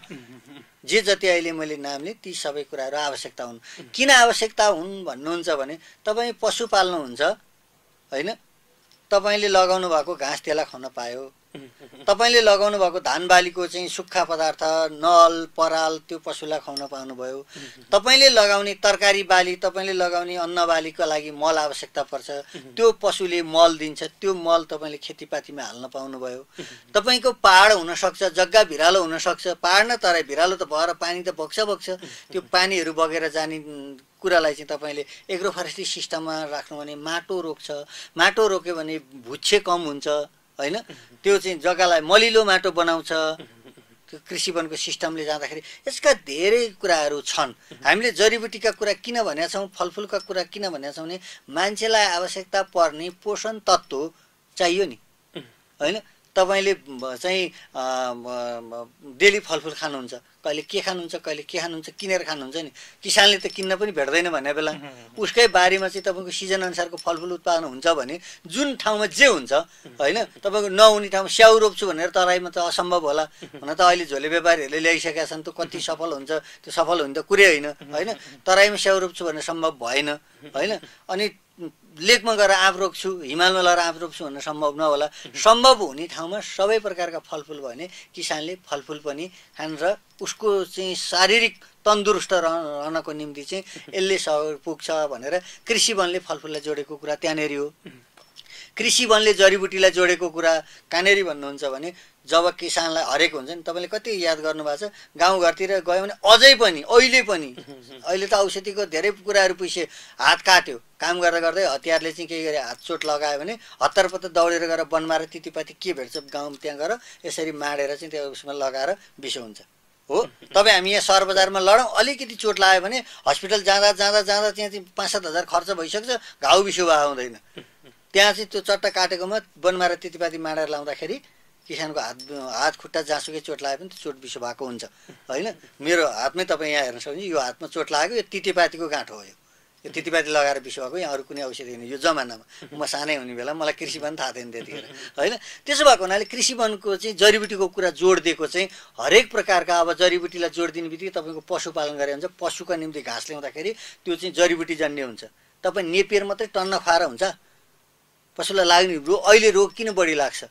जे जति अहिले मैले नामले ती सबै कुराहरू आवश्यकता हुन् किन आवश्यकता हुन् भन्नुहुन्छ भने तपाईँ पशु पाल्नुहुन्छ होइन तपाईँले लगाउनु भएको घाँस त्यसलाई खुवाउन पायो तपाईँले लगाउनु भएको धान बालीको चाहिँ सुक्खा पदार्थ नल पराल त्यो पशुलाई खुवाउन पाउनुभयो तपाईँले लगाउने तरकारी बाली तपाईँले लगाउने अन्न बालीको लागि मल आवश्यकता पर्छ त्यो पशुले मल दिन्छ त्यो मल तपाईँले खेतीपातीमा हाल्न पाउनुभयो तपाईँको पाहाड हुनसक्छ जग्गा भिरालो हुनसक्छ पाहाड न तराई भिरालो त भएर पानी त बग्छ बग्छ त्यो पानीहरू बगेर जाने कुरालाई चाहिँ तपाईँले एग्रोफरेस्ट्री सिस्टममा राख्नु भने माटो रोक्छ माटो रोक्यो भने भुच्छे कम हुन्छ होइन त्यो चाहिँ जग्गालाई मलिलो माटो बनाउँछ त्यो कृषि वनको सिस्टमले जाँदाखेरि यसका धेरै कुराहरू छन् हामीले जडीबुटीका कुरा किन भनेका छौँ फलफुलका कुरा किन भनेका छौँ भने मान्छेलाई आवश्यकता पर्ने पोषण तत्त्व चाहियो नि होइन तपाईँले चाहिँ डेली फलफुल खानुहुन्छ कहिले के खानुहुन्छ कहिले के खानुहुन्छ किनेर खानुहुन्छ नि किसानले त किन्न पनि भेट्दैन भन्ने बेला उसकै बारीमा चाहिँ तपाईँको सिजन अनुसारको फलफुल उत्पादन हुन्छ भने जुन ठाउँमा जे हुन्छ होइन तपाईँको नहुने ठाउँमा स्याउ रोप्छु भनेर तराईमा त असम्भव होला हुन त अहिले झोले व्यापारीहरूले ल्याइसकेका छन् त कति सफल हुन्छ त्यो सफल हुने त कुरै होइन होइन तराईमा स्याउ रोप्छु भनेर सम्भव भएन होइन अनि लेकमा गएर आँप रोप्छु हिमालमा लगाएर आँप रोप्छु भन्न सम्भव नहोला सम्भव हुने ठाउँमा सबै प्रकारका फलफुल भयो भने किसानले फलफुल पनि खान र उसको चाहिँ शारीरिक तन्दुरुस्त रहनको निम्ति चाहिँ यसले सहयोग पुग्छ भनेर कृषि वनले फलफुललाई जोडेको कुरा त्यहाँनिर हो कृषि वनले जडीबुटीलाई जोडेको कुरा कहाँनिर भन्नुहुन्छ भने जब किसानलाई हरेक हुन्छ नि तपाईँले कति याद गर्नुभएको छ गाउँघरतिर गयो भने अझै पनि अहिले पनि अहिले त औषधिको धेरै कुराहरू पिसे हात काट्यो काम गर्दा गर्दै हतियारले चाहिँ के गरे हात चोट लगायो भने हतार दौडेर गएर बनमाएर तितिपाती के भेट्छ गाउँ त्यहाँ गएर यसरी माडेर चाहिँ त्यो उसमा लगाएर बिसो हुन्छ हो तपाईँ हामी यहाँ सहर बजारमा लडौँ अलिकति चोट लाग्यो भने हस्पिटल जाँदा जाँदा जाँदा त्यहाँ चाहिँ पाँच सात हजार खर्च भइसक्छ घाउ बिसो भए हुँदैन त्यहाँ चाहिँ त्यो चट्टा काटेकोमा बनमाएर तितिपाती माडेर लाउँदाखेरि किसानको हात हात खुट्टा जहाँसुकै चोट लाग्यो भने चोट बिसो भएको हुन्छ होइन मेरो हातमै तपाईँ यहाँ हेर्न सक्नुहुन्छ यो हातमा चोट लाग्यो यो तितेपातीको गाँठ हो यो यो तितेपाती लगाएर बिसो भएको यहाँ अरू कुनै औषधि होइन यो जमानामा म सानै हुने बेला मलाई कृषि वन थाहा थिएन त्यतिखेर होइन त्यसो भएको हुनाले कृषि वनको चाहिँ जडीबुटीको कुरा जोड दिएको चाहिँ हरेक प्रकारका अब जडीबुटीलाई जोड दिने बित्तिकै तपाईँको पशुपालन गरे हुन्छ पशुको निम्ति घाँस ल्याउँदाखेरि त्यो चाहिँ जडीबुटी जन्ने हुन्छ तपाईँ नेपियर मात्रै टन्न खुवाएर हुन्छ पशुलाई लाग्ने रोग अहिले रोग किन बढी लाग्छ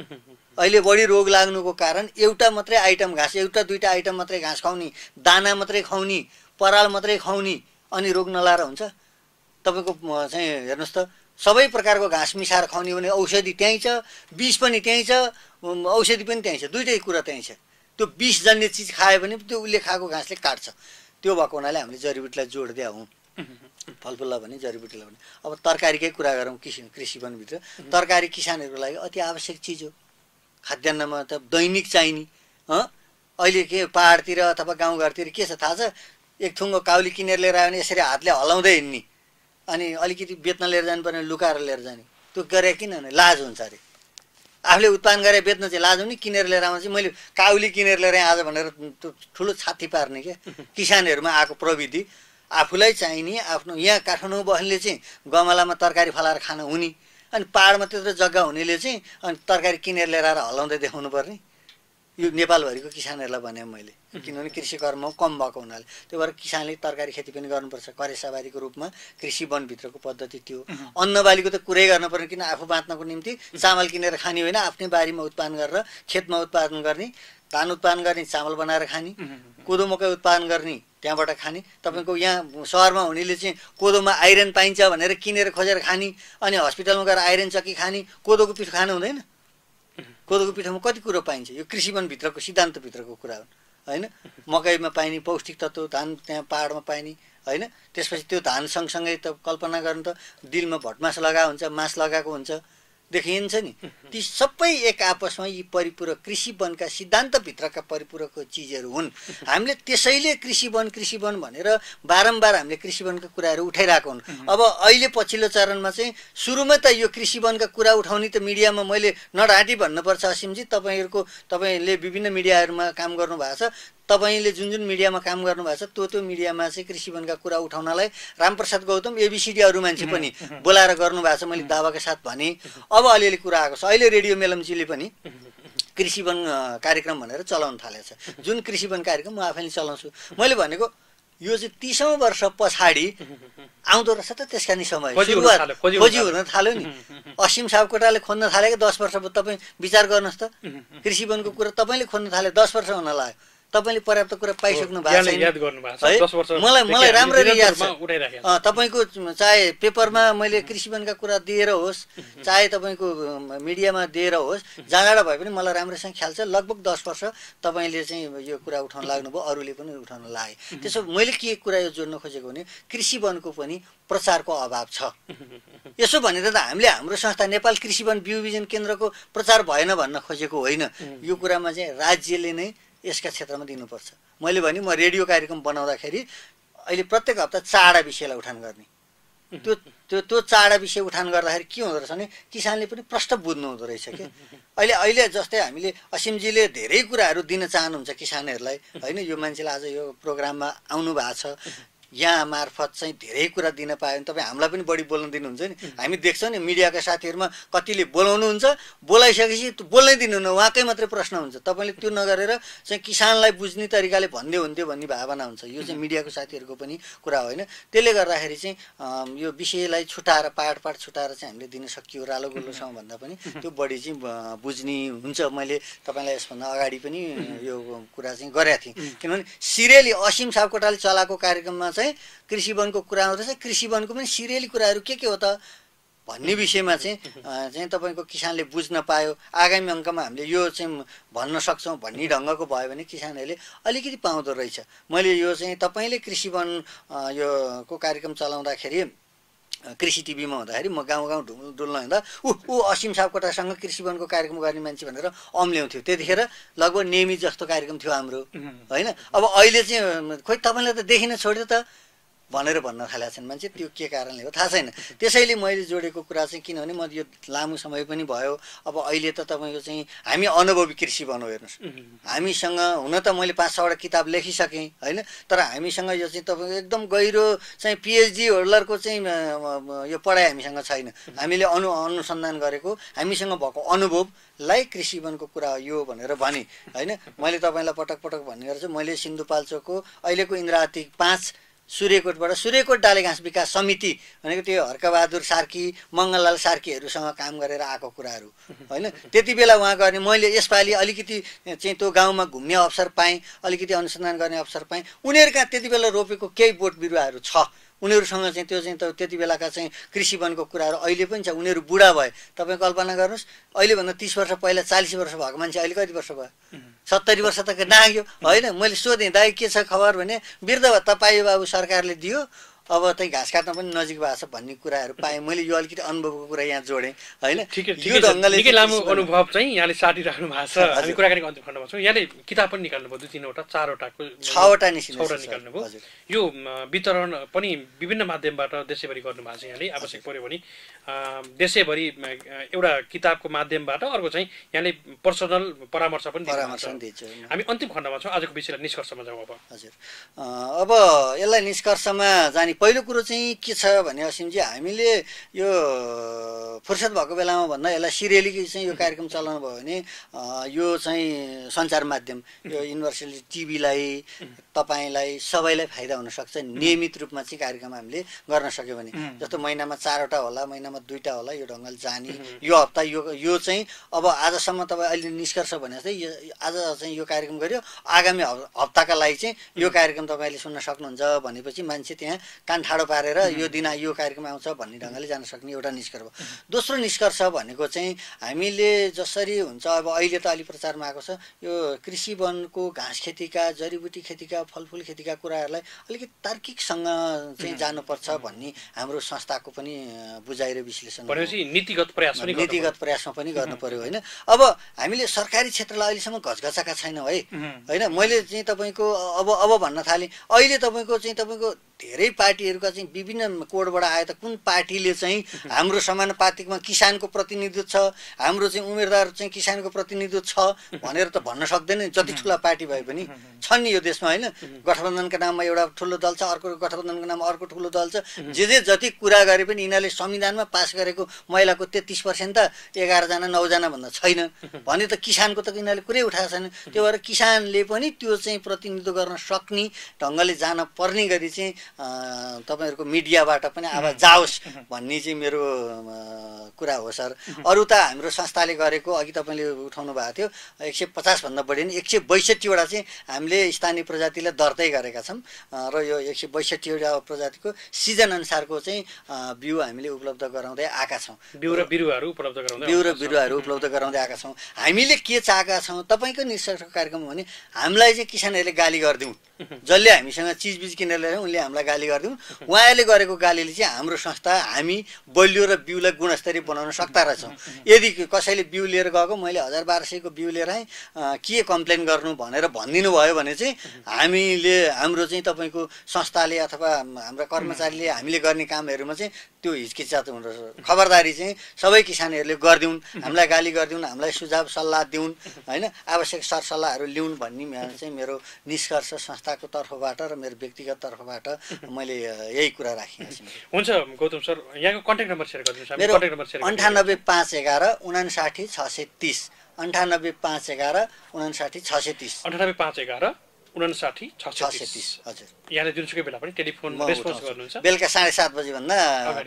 अहिले बढी रोग लाग्नुको कारण एउटा मात्रै आइटम घाँस एउटा दुइटा आइटम मात्रै घाँस खुवाउने दाना मात्रै खुवाउने पराल मात्रै खुवाउने अनि रोग नलाएर हुन्छ तपाईँको चाहिँ हेर्नुहोस् त सबै प्रकारको घाँस मिसाएर खुवाउने भने औषधि त्यहीँ छ विष पनि त्यहीँ छ औषधि पनि त्यहीँ छ दुइटै कुरा त्यहीँ छ त्यो विष जन्ने चिज खायो भने त्यो उसले खाएको घाँसले काट्छ त्यो भएको हुनाले हामीले जडीबुटीलाई जोड दिया हौँ फलफुललाई भने जडीबुटीलाई भने अब तरकारीकै कुरा गरौँ कृषि कृषि वनभित्र तरकारी किसानहरूको लागि अति आवश्यक चिज हो खाद्यान्नमा त दैनिक चाहिने अहिले के पाहाडतिर अथवा गाउँघरतिर के छ थाहा छ एक थुङ्गो काउली किनेर लिएर आयो भने यसरी हातले हलाउँदै हिँड्ने अनि अलिकति बेच्न लिएर जानु पर्ने लुकाएर लिएर जाने त्यो गरे किन लाज हुन्छ अरे आफूले उत्पादन गरेर बेच्न चाहिँ लाज हुने किनेर लिएर आउँछ मैले काउली किनेर लिएर आज भनेर त्यो ठुलो छाती पार्ने क्या किसानहरूमा आएको प्रविधि आफूलाई चाहिने आफ्नो यहाँ काठमाडौँ बस्नेले चाहिँ गमलामा तरकारी फलाएर खानु हुने अनि पाहाडमा त्यत्रो जग्गा हुनेले चाहिँ अनि तरकारी किनेर ल्याएर आएर हलाउँदै देखाउनु पर्ने यो नेपालभरिको किसानहरूलाई भने मैले किनभने कृषि कर्म कम भएको हुनाले त्यही भएर किसानले तरकारी खेती पनि गर्नुपर्छ करेसाबारीको रूपमा कृषि वनभित्रको पद्धति त्यो अन्नबालीको त कुरै गर्नु पर्ने किन आफू बाँच्नको निम्ति चामल किनेर खाने होइन आफ्नै बारीमा उत्पादन गरेर खेतमा उत्पादन गर्ने धान उत्पादन गर्ने चामल बनाएर खाने कोदो मकै उत्पादन गर्ने त्यहाँबाट खाने तपाईँको यहाँ सहरमा हुनेले चाहिँ कोदोमा आइरन पाइन्छ भनेर किनेर खोजेर खाने अनि हस्पिटलमा गएर आइरन चक्की खाने कोदोको पिठो खानु हुँदैन कोदोको पिठोमा कति कुरो पाइन्छ यो कृषि कृषिवनभित्रको सिद्धान्तभित्रको कुरा हो होइन मकैमा पाइने पौष्टिक तत्त्व धान त्यहाँ पाहाडमा पाइने होइन त्यसपछि त्यो धान सँगसँगै त कल्पना गर्नु त दिलमा भटमास लगाएको हुन्छ मास लगाएको हुन्छ देखिन्छ नि ती सबै एक आपसमा यी परिपूरक कृषि वनका सिद्धान्तभित्रका परिपूरकको चिजहरू हुन् हामीले त्यसैले कृषि वन कृषि वन भनेर बारम्बार हामीले कृषि वनका कुराहरू उठाइरहेको हुन् अब अहिले पछिल्लो चरणमा चाहिँ सुरुमै त यो कृषि वनका कुरा उठाउने त मिडियामा मैले नडाँटी भन्नुपर्छ असिमजी तपाईँहरूको तपाईँले विभिन्न मिडियाहरूमा काम गर्नु भएको छ तपाईँले जुन जुन मिडियामा काम गर्नुभएको छ त्यो त्यो मिडियामा चाहिँ कृषि कुरा उठाउनलाई रामप्रसाद गौतम एबिसिडी अरू मान्छे पनि बोलाएर गर्नुभएको छ मैले दावाका साथ भने अब अलिअलि कुरा आएको छ अहिले रेडियो मेलम्चीले पनि कृषि कार्यक्रम भनेर चलाउन थालेको छ जुन कृषि कार्यक्रम म आफैले चलाउँछु मैले भनेको यो चाहिँ तिसौँ वर्ष पछाडि आउँदो रहेछ त त्यसका नि समय सुरुवात खोजी हुन थाल्यो नि असिम सापकोटाले खोज्न थालेको दस वर्ष तपाईँ विचार गर्नुहोस् त कृषि कुरा तपाईँले खोज्न थाले दस वर्ष हुन लाग्यो तपाईँले पर्याप्त कुरा पाइसक्नु भएको छ मलाई मलाई राम्ररी याद छ तपाईँको चाहे पेपरमा मैले कृषिवनका कुरा दिएर होस् चाहे तपाईँको मिडियामा दिएर होस् जाँडा भए पनि मलाई राम्रोसँग ख्याल छ लगभग दस वर्ष तपाईँले चाहिँ यो कुरा उठाउन लाग्नुभयो अरूले पनि उठाउन लागे त्यसो मैले के कुरा यो जोड्न खोजेको भने कृषि वनको पनि प्रचारको अभाव छ यसो भनेर त हामीले हाम्रो संस्था नेपाल कृषि वन बिउ बिजन केन्द्रको प्रचार भएन भन्न खोजेको होइन यो कुरामा चाहिँ राज्यले नै यसका क्षेत्रमा दिनुपर्छ मैले भने म रेडियो कार्यक्रम बनाउँदाखेरि अहिले प्रत्येक हप्ता चाडा विषयलाई उठान गर्ने त्यो त्यो त्यो चाडा विषय उठान गर्दाखेरि के हुँदो रहेछ भने किसानले पनि प्रष्ट बुझ्नु हुँदो रहेछ कि अहिले अहिले जस्तै हामीले असिमजीले धेरै कुराहरू दिन चाहनुहुन्छ किसानहरूलाई होइन यो मान्छेलाई आज यो प्रोग्राममा आउनु भएको छ यहाँ मार्फत चाहिँ धेरै कुरा दिन पायो भने तपाईँ हामीलाई पनि बढी बोल्न दिनुहुन्छ नि हामी देख्छौँ नि मिडियाका साथीहरूमा कतिले बोलाउनुहुन्छ बोलाइसकेपछि बोल्नै दिनुहुन्न उहाँकै मात्रै प्रश्न हुन्छ तपाईँले त्यो नगरेर चाहिँ किसानलाई बुझ्ने तरिकाले भन्दै हुन्थ्यो भन्ने भावना हुन्छ यो चाहिँ मिडियाको साथीहरूको पनि कुरा होइन त्यसले गर्दाखेरि चाहिँ यो विषयलाई छुट्याएर पाठ पाठ छुट्याएर चाहिँ हामीले दिन सकियो रालो गोलोसँग भन्दा पनि त्यो बढी चाहिँ बुझ्ने हुन्छ मैले तपाईँलाई यसभन्दा अगाडि पनि यो कुरा चाहिँ गरेका थिएँ किनभने सिरियली असिम सापकोटाले चलाएको कार्यक्रममा चाहिँ कृषि वनको कुरा आउँदैछ कृषि वनको पनि सिरियली कुराहरू के के हो त भन्ने विषयमा चाहिँ चाहिँ तपाईँको किसानले बुझ्न पायो आगामी अङ्कमा हामीले यो चाहिँ भन्न सक्छौँ भन्ने ढङ्गको भयो भने किसानहरूले अलिकति पाउँदो रहेछ मैले यो चाहिँ तपाईँले कृषि वन यो को कार्यक्रम चलाउँदाखेरि कृषि टिभीमा हुँदाखेरि म गाउँ गाउँ ढुङ्गु डुल्न हिँड्दा ऊ ऊ असीम सापकोटासँग कृषि वनको कार्यक्रम गर्ने मान्छे भनेर अम्ल्याउँथ्यो त्यतिखेर लगभग नेमी जस्तो कार्यक्रम थियो हाम्रो होइन अब अहिले चाहिँ खोइ तपाईँले त देखिन छोड्यो त भनेर भन्न थालेका छन् मान्छे त्यो के कारणले हो थाहा छैन त्यसैले मैले जोडेको कुरा चाहिँ किनभने म यो लामो समय पनि भयो अब अहिले त तपाईँको चाहिँ हामी अनुभवी कृषि भनौँ हेर्नुहोस् हामीसँग हुन त मैले पाँच छवटा किताब लेखिसकेँ होइन तर हामीसँग यो चाहिँ तपाईँको एकदम गहिरो चाहिँ पिएचडी होल्डरको चाहिँ यो पढाइ हामीसँग छैन हामीले अनु अनुसन्धान गरेको हामीसँग भएको अनुभव अनुभवलाई कृषि वनको कुरा हो यो भनेर भने होइन मैले तपाईँलाई पटक पटक भनेर चाहिँ मैले सिन्धुपाल्चोकको अहिलेको इन्द्राती पाँच सूर्यकोटबाट सूर्यकोट डाले घाँस विकास समिति भनेको त्यो हर्कबहादुर सार्की मङ्गललाल सार्कीहरूसँग काम गरेर आएको कुराहरू होइन त्यति बेला उहाँ गर्ने मैले यसपालि अलिकति चाहिँ त्यो गाउँमा घुम्ने अवसर पाएँ अलिकति अनुसन्धान गर्ने अवसर पाएँ उनीहरूका त्यति बेला रोपेको केही बोट बिरुवाहरू छ उनीहरूसँग चाहिँ त्यो चाहिँ त त्यति बेलाका चाहिँ कृषि वनको कुराहरू अहिले पनि छ उनीहरू बुढा भए तपाईँ कल्पना गर्नुहोस् अहिलेभन्दा तिस वर्ष पहिला चालिस वर्ष भएको मान्छे अहिले कति वर्ष भयो सत्तरी वर्ष त नाग्यो होइन मैले सोधेँ दाइ के छ खबर भने वृद्ध भत्ता तपाईँ बाबु सरकारले दियो अब त घाँस काट्न पनि नजिक भएको छ भन्ने कुराहरू पाएँ मैले यो अलिकति अनुभवको कुरा यहाँ जोडेँ होइन यो ढङ्गले लामो अनुभव चाहिँ यहाँले साटिराख्नु भएको छ हामी कुराकानीको अन्तिम खण्डमा छौँ यहाँले किताब पनि निकाल्नुभयो दुई तिनवटा चारवटाको छवटा छवटा निकाल्नुभयो यो वितरण पनि विभिन्न माध्यमबाट देशैभरि गर्नुभएको छ यहाँले आवश्यक पऱ्यो भने देशैभरि एउटा किताबको माध्यमबाट अर्को चाहिँ यहाँले पर्सनल परामर्श पनि हामी अन्तिम खण्डमा छौँ आजको विषयलाई निष्कर्षमा जाउँ अब हजुर अब यसलाई निष्कर्षमा जाने पहिलो कुरो चाहिँ के छ भने असिमजी हामीले यो फुर्सद भएको बेलामा भन्दा यसलाई सिरियली चाहिँ यो कार्यक्रम चलाउनु भयो भने यो चाहिँ सञ्चार माध्यम यो युनिभर्सली टिभीलाई तपाईँलाई सबैलाई फाइदा हुनसक्छ नियमित रूपमा चाहिँ कार्यक्रम हामीले गर्न सक्यो भने जस्तो महिनामा चारवटा होला महिनामा दुईवटा होला यो ढङ्गले जाने यो हप्ता यो यो चाहिँ अब आजसम्म तपाईँ अहिले निष्कर्ष भने जस्तै यो आज चाहिँ यो कार्यक्रम गऱ्यो आगामी हप्ताका लागि चाहिँ यो कार्यक्रम तपाईँले सुन्न सक्नुहुन्छ भनेपछि मान्छे त्यहाँ कान ठाडो पारेर यो दिन यो कार्यक्रम आउँछ भन्ने ढङ्गले जान सक्ने एउटा निष्कर्ष दोस्रो निष्कर्ष भनेको चाहिँ हामीले जसरी हुन्छ अब अहिले त अलि प्रचारमा आएको छ यो कृषि वनको घाँस खेतीका जडीबुटी खेतीका फलफुल खेतीका कुराहरूलाई अलिकति तार्किकसँग चाहिँ जानुपर्छ भन्ने हाम्रो संस्थाको पनि बुझाइ र विश्लेषण नीतिगत प्रयास नीतिगत प्रयासमा पनि गर्नु पर्यो होइन अब हामीले सरकारी क्षेत्रलाई अहिलेसम्म घचघचाएका छैनौँ है होइन मैले चाहिँ तपाईँको अब अब भन्न थालेँ अहिले तपाईँको चाहिँ तपाईँको धेरै पार्टीहरूका चाहिँ विभिन्न कोडबाट आए त कुन पार्टीले चाहिँ हाम्रो समानुपातिकमा किसानको प्रतिनिधित्व छ हाम्रो चाहिँ उम्मेदवार चाहिँ किसानको प्रतिनिधित्व छ भनेर त भन्न सक्दैन जति ठुला पार्टी भए पनि छन् नि यो देशमा होइन गठबन्धनको नाममा एउटा ठुलो दल छ अर्को गठबन्धनको नाममा अर्को ठुलो दल छ जे जे जति कुरा गरे पनि यिनीहरूले संविधानमा पास गरेको महिलाको तेत्तिस पर्सेन्ट त एघारजना नौजना भन्दा छैन भने त किसानको त यिनीहरूले कुरै उठाएको छैन त्यो भएर किसानले पनि त्यो चाहिँ प्रतिनिधित्व गर्न सक्ने ढङ्गले जान पर्ने गरी चाहिँ तपाईँहरूको मिडियाबाट पनि आवाज जाओस् भन्ने चाहिँ मेरो कुरा हो सर अरू त हाम्रो संस्थाले गरेको अघि तपाईँले उठाउनु भएको थियो एक सय पचासभन्दा बढी नै एक सय बैसठीवटा चाहिँ हामीले स्थानीय प्रजातिलाई दर्दै गरेका छौँ र यो एक सय बैसठीवटा प्रजातिको सिजनअनुसारको चाहिँ बिउ हामीले उपलब्ध गराउँदै आएका छौँ बिउ र बिरुवाहरू उपलब्ध गराउँदै बिउ र बिरुवाहरू उपलब्ध गराउँदै आएका छौँ हामीले के चाहेका छौँ तपाईँको निष्कर्ष कार्यक्रम भने हामीलाई चाहिँ किसानहरूले गाली गरिदिउँ जसले हामीसँग चिजबिज किनेर ल्याएर उनले हामीलाई हामीलाई गाली गरिदिउँ उहाँले गरेको गालीले चाहिँ हाम्रो संस्था हामी बलियो र बिउलाई गुणस्तरीय बनाउन सक्दा रहेछौँ यदि कसैले बिउ लिएर गएको मैले हजार बाह्र सयको बिउ लिएर आएँ के कम्प्लेन गर्नु भनेर भनिदिनु भयो भने चाहिँ हामीले हाम्रो चाहिँ तपाईँको संस्थाले अथवा हाम्रा कर्मचारीले हामीले गर्ने कामहरूमा चाहिँ त्यो हिचकिचात हुँदो रहेछ खबरदारी चाहिँ सबै किसानहरूले गरिदिउन् हामीलाई गाली गरिदिउन् हामीलाई सुझाव सल्लाह दिउन् होइन आवश्यक सरसल्लाहहरू लिउन् भन्ने चाहिँ मेरो निष्कर्ष संस्थाको तर्फबाट र मेरो व्यक्तिगत तर्फबाट मैले यही कुरा राखेँ हुन्छ गौतम सर यहाँको कन्ट्याक्ट नम्बर सेयर गरिदिनुहोस् मेरो कन्ट्याक्ट नम्बर सेयर अन्ठानब्बे पाँच एघार उनासाठी छ सय तिस अन्ठानब्बे पाँच एघार उनासाठी छ सय तिस अन्ठानब्बे पाँच एघार उनासाठी छ सय तिस हजुर यहाँले जुनसुकै बेला पनि टेलिफोन रेस्पोन्स गर्नुहुन्छ बेलुका साढे सात बजीभन्दा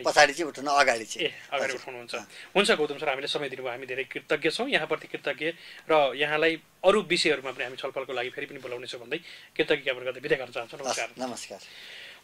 पछाडि चाहिँ उठ्नु अगाडि चाहिँ अगाडि उठाउनुहुन्छ हुन्छ गौतम सर हामीले समय दिनुभयो हामी धेरै कृतज्ञ छौँ यहाँप्रति कृतज्ञ र यहाँलाई अरू विषयहरूमा पनि हामी छलफलको लागि फेरि पनि बोलाउनेछौँ भन्दै कृतज्ञ ज्ञापन गर्दै विदा गर्न चाहन्छौँ नमस्कार नमस्कार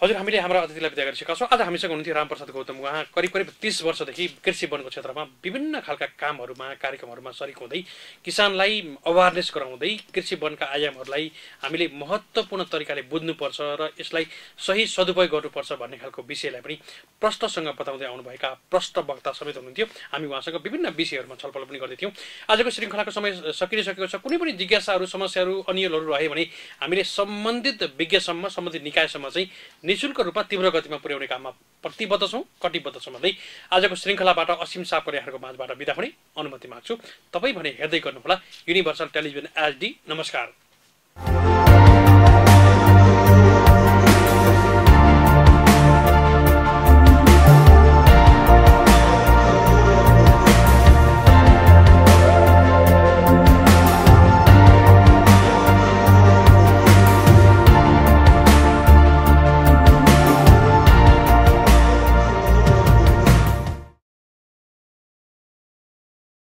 हजुर हामीले हाम्रो अतिथिलाई विदा गरिसकेका छौँ आज हामीसँग हुनुहुन्थ्यो रामप्रसाद गौतम उहाँ करिब करिब तिस वर्षदेखि कृषि वनको क्षेत्रमा विभिन्न खालका कामहरूमा कार्यक्रमहरूमा सरिक हुँदै किसानलाई अवेरनेस गराउँदै कृषि वनका आयामहरूलाई हामीले महत्त्वपूर्ण तरिकाले बुझ्नुपर्छ र यसलाई सही सदुपयोग गर्नुपर्छ भन्ने खालको विषयलाई पनि प्रश्नसँग बताउँदै आउनुभएका प्रष्ट वक्ता समेत हुनुहुन्थ्यो हामी उहाँसँग विभिन्न विषयहरूमा छलफल पनि गर्दैथ्यौँ आजको श्रृङ्खलाको समय सकिरहेको छ कुनै पनि जिज्ञासाहरू समस्याहरू अनियलहरू रह्यो भने हामीले सम्बन्धित विज्ञसम्म सम्बन्धित निकायसम्म चाहिँ निशुल्क रूपमा तीव्र गतिमा पुर्याउने काममा प्रतिबद्ध छौँ कटिबद्ध छौँ भन्दै आजको श्रृङ्खलाबाट असीम साप यहाँको माझबाट बिदा हुने अनुमति माग्छु तपाईँ भने हेर्दै गर्नुहोला युनिभर्सल टेलिभिजन एचडी नमस्कार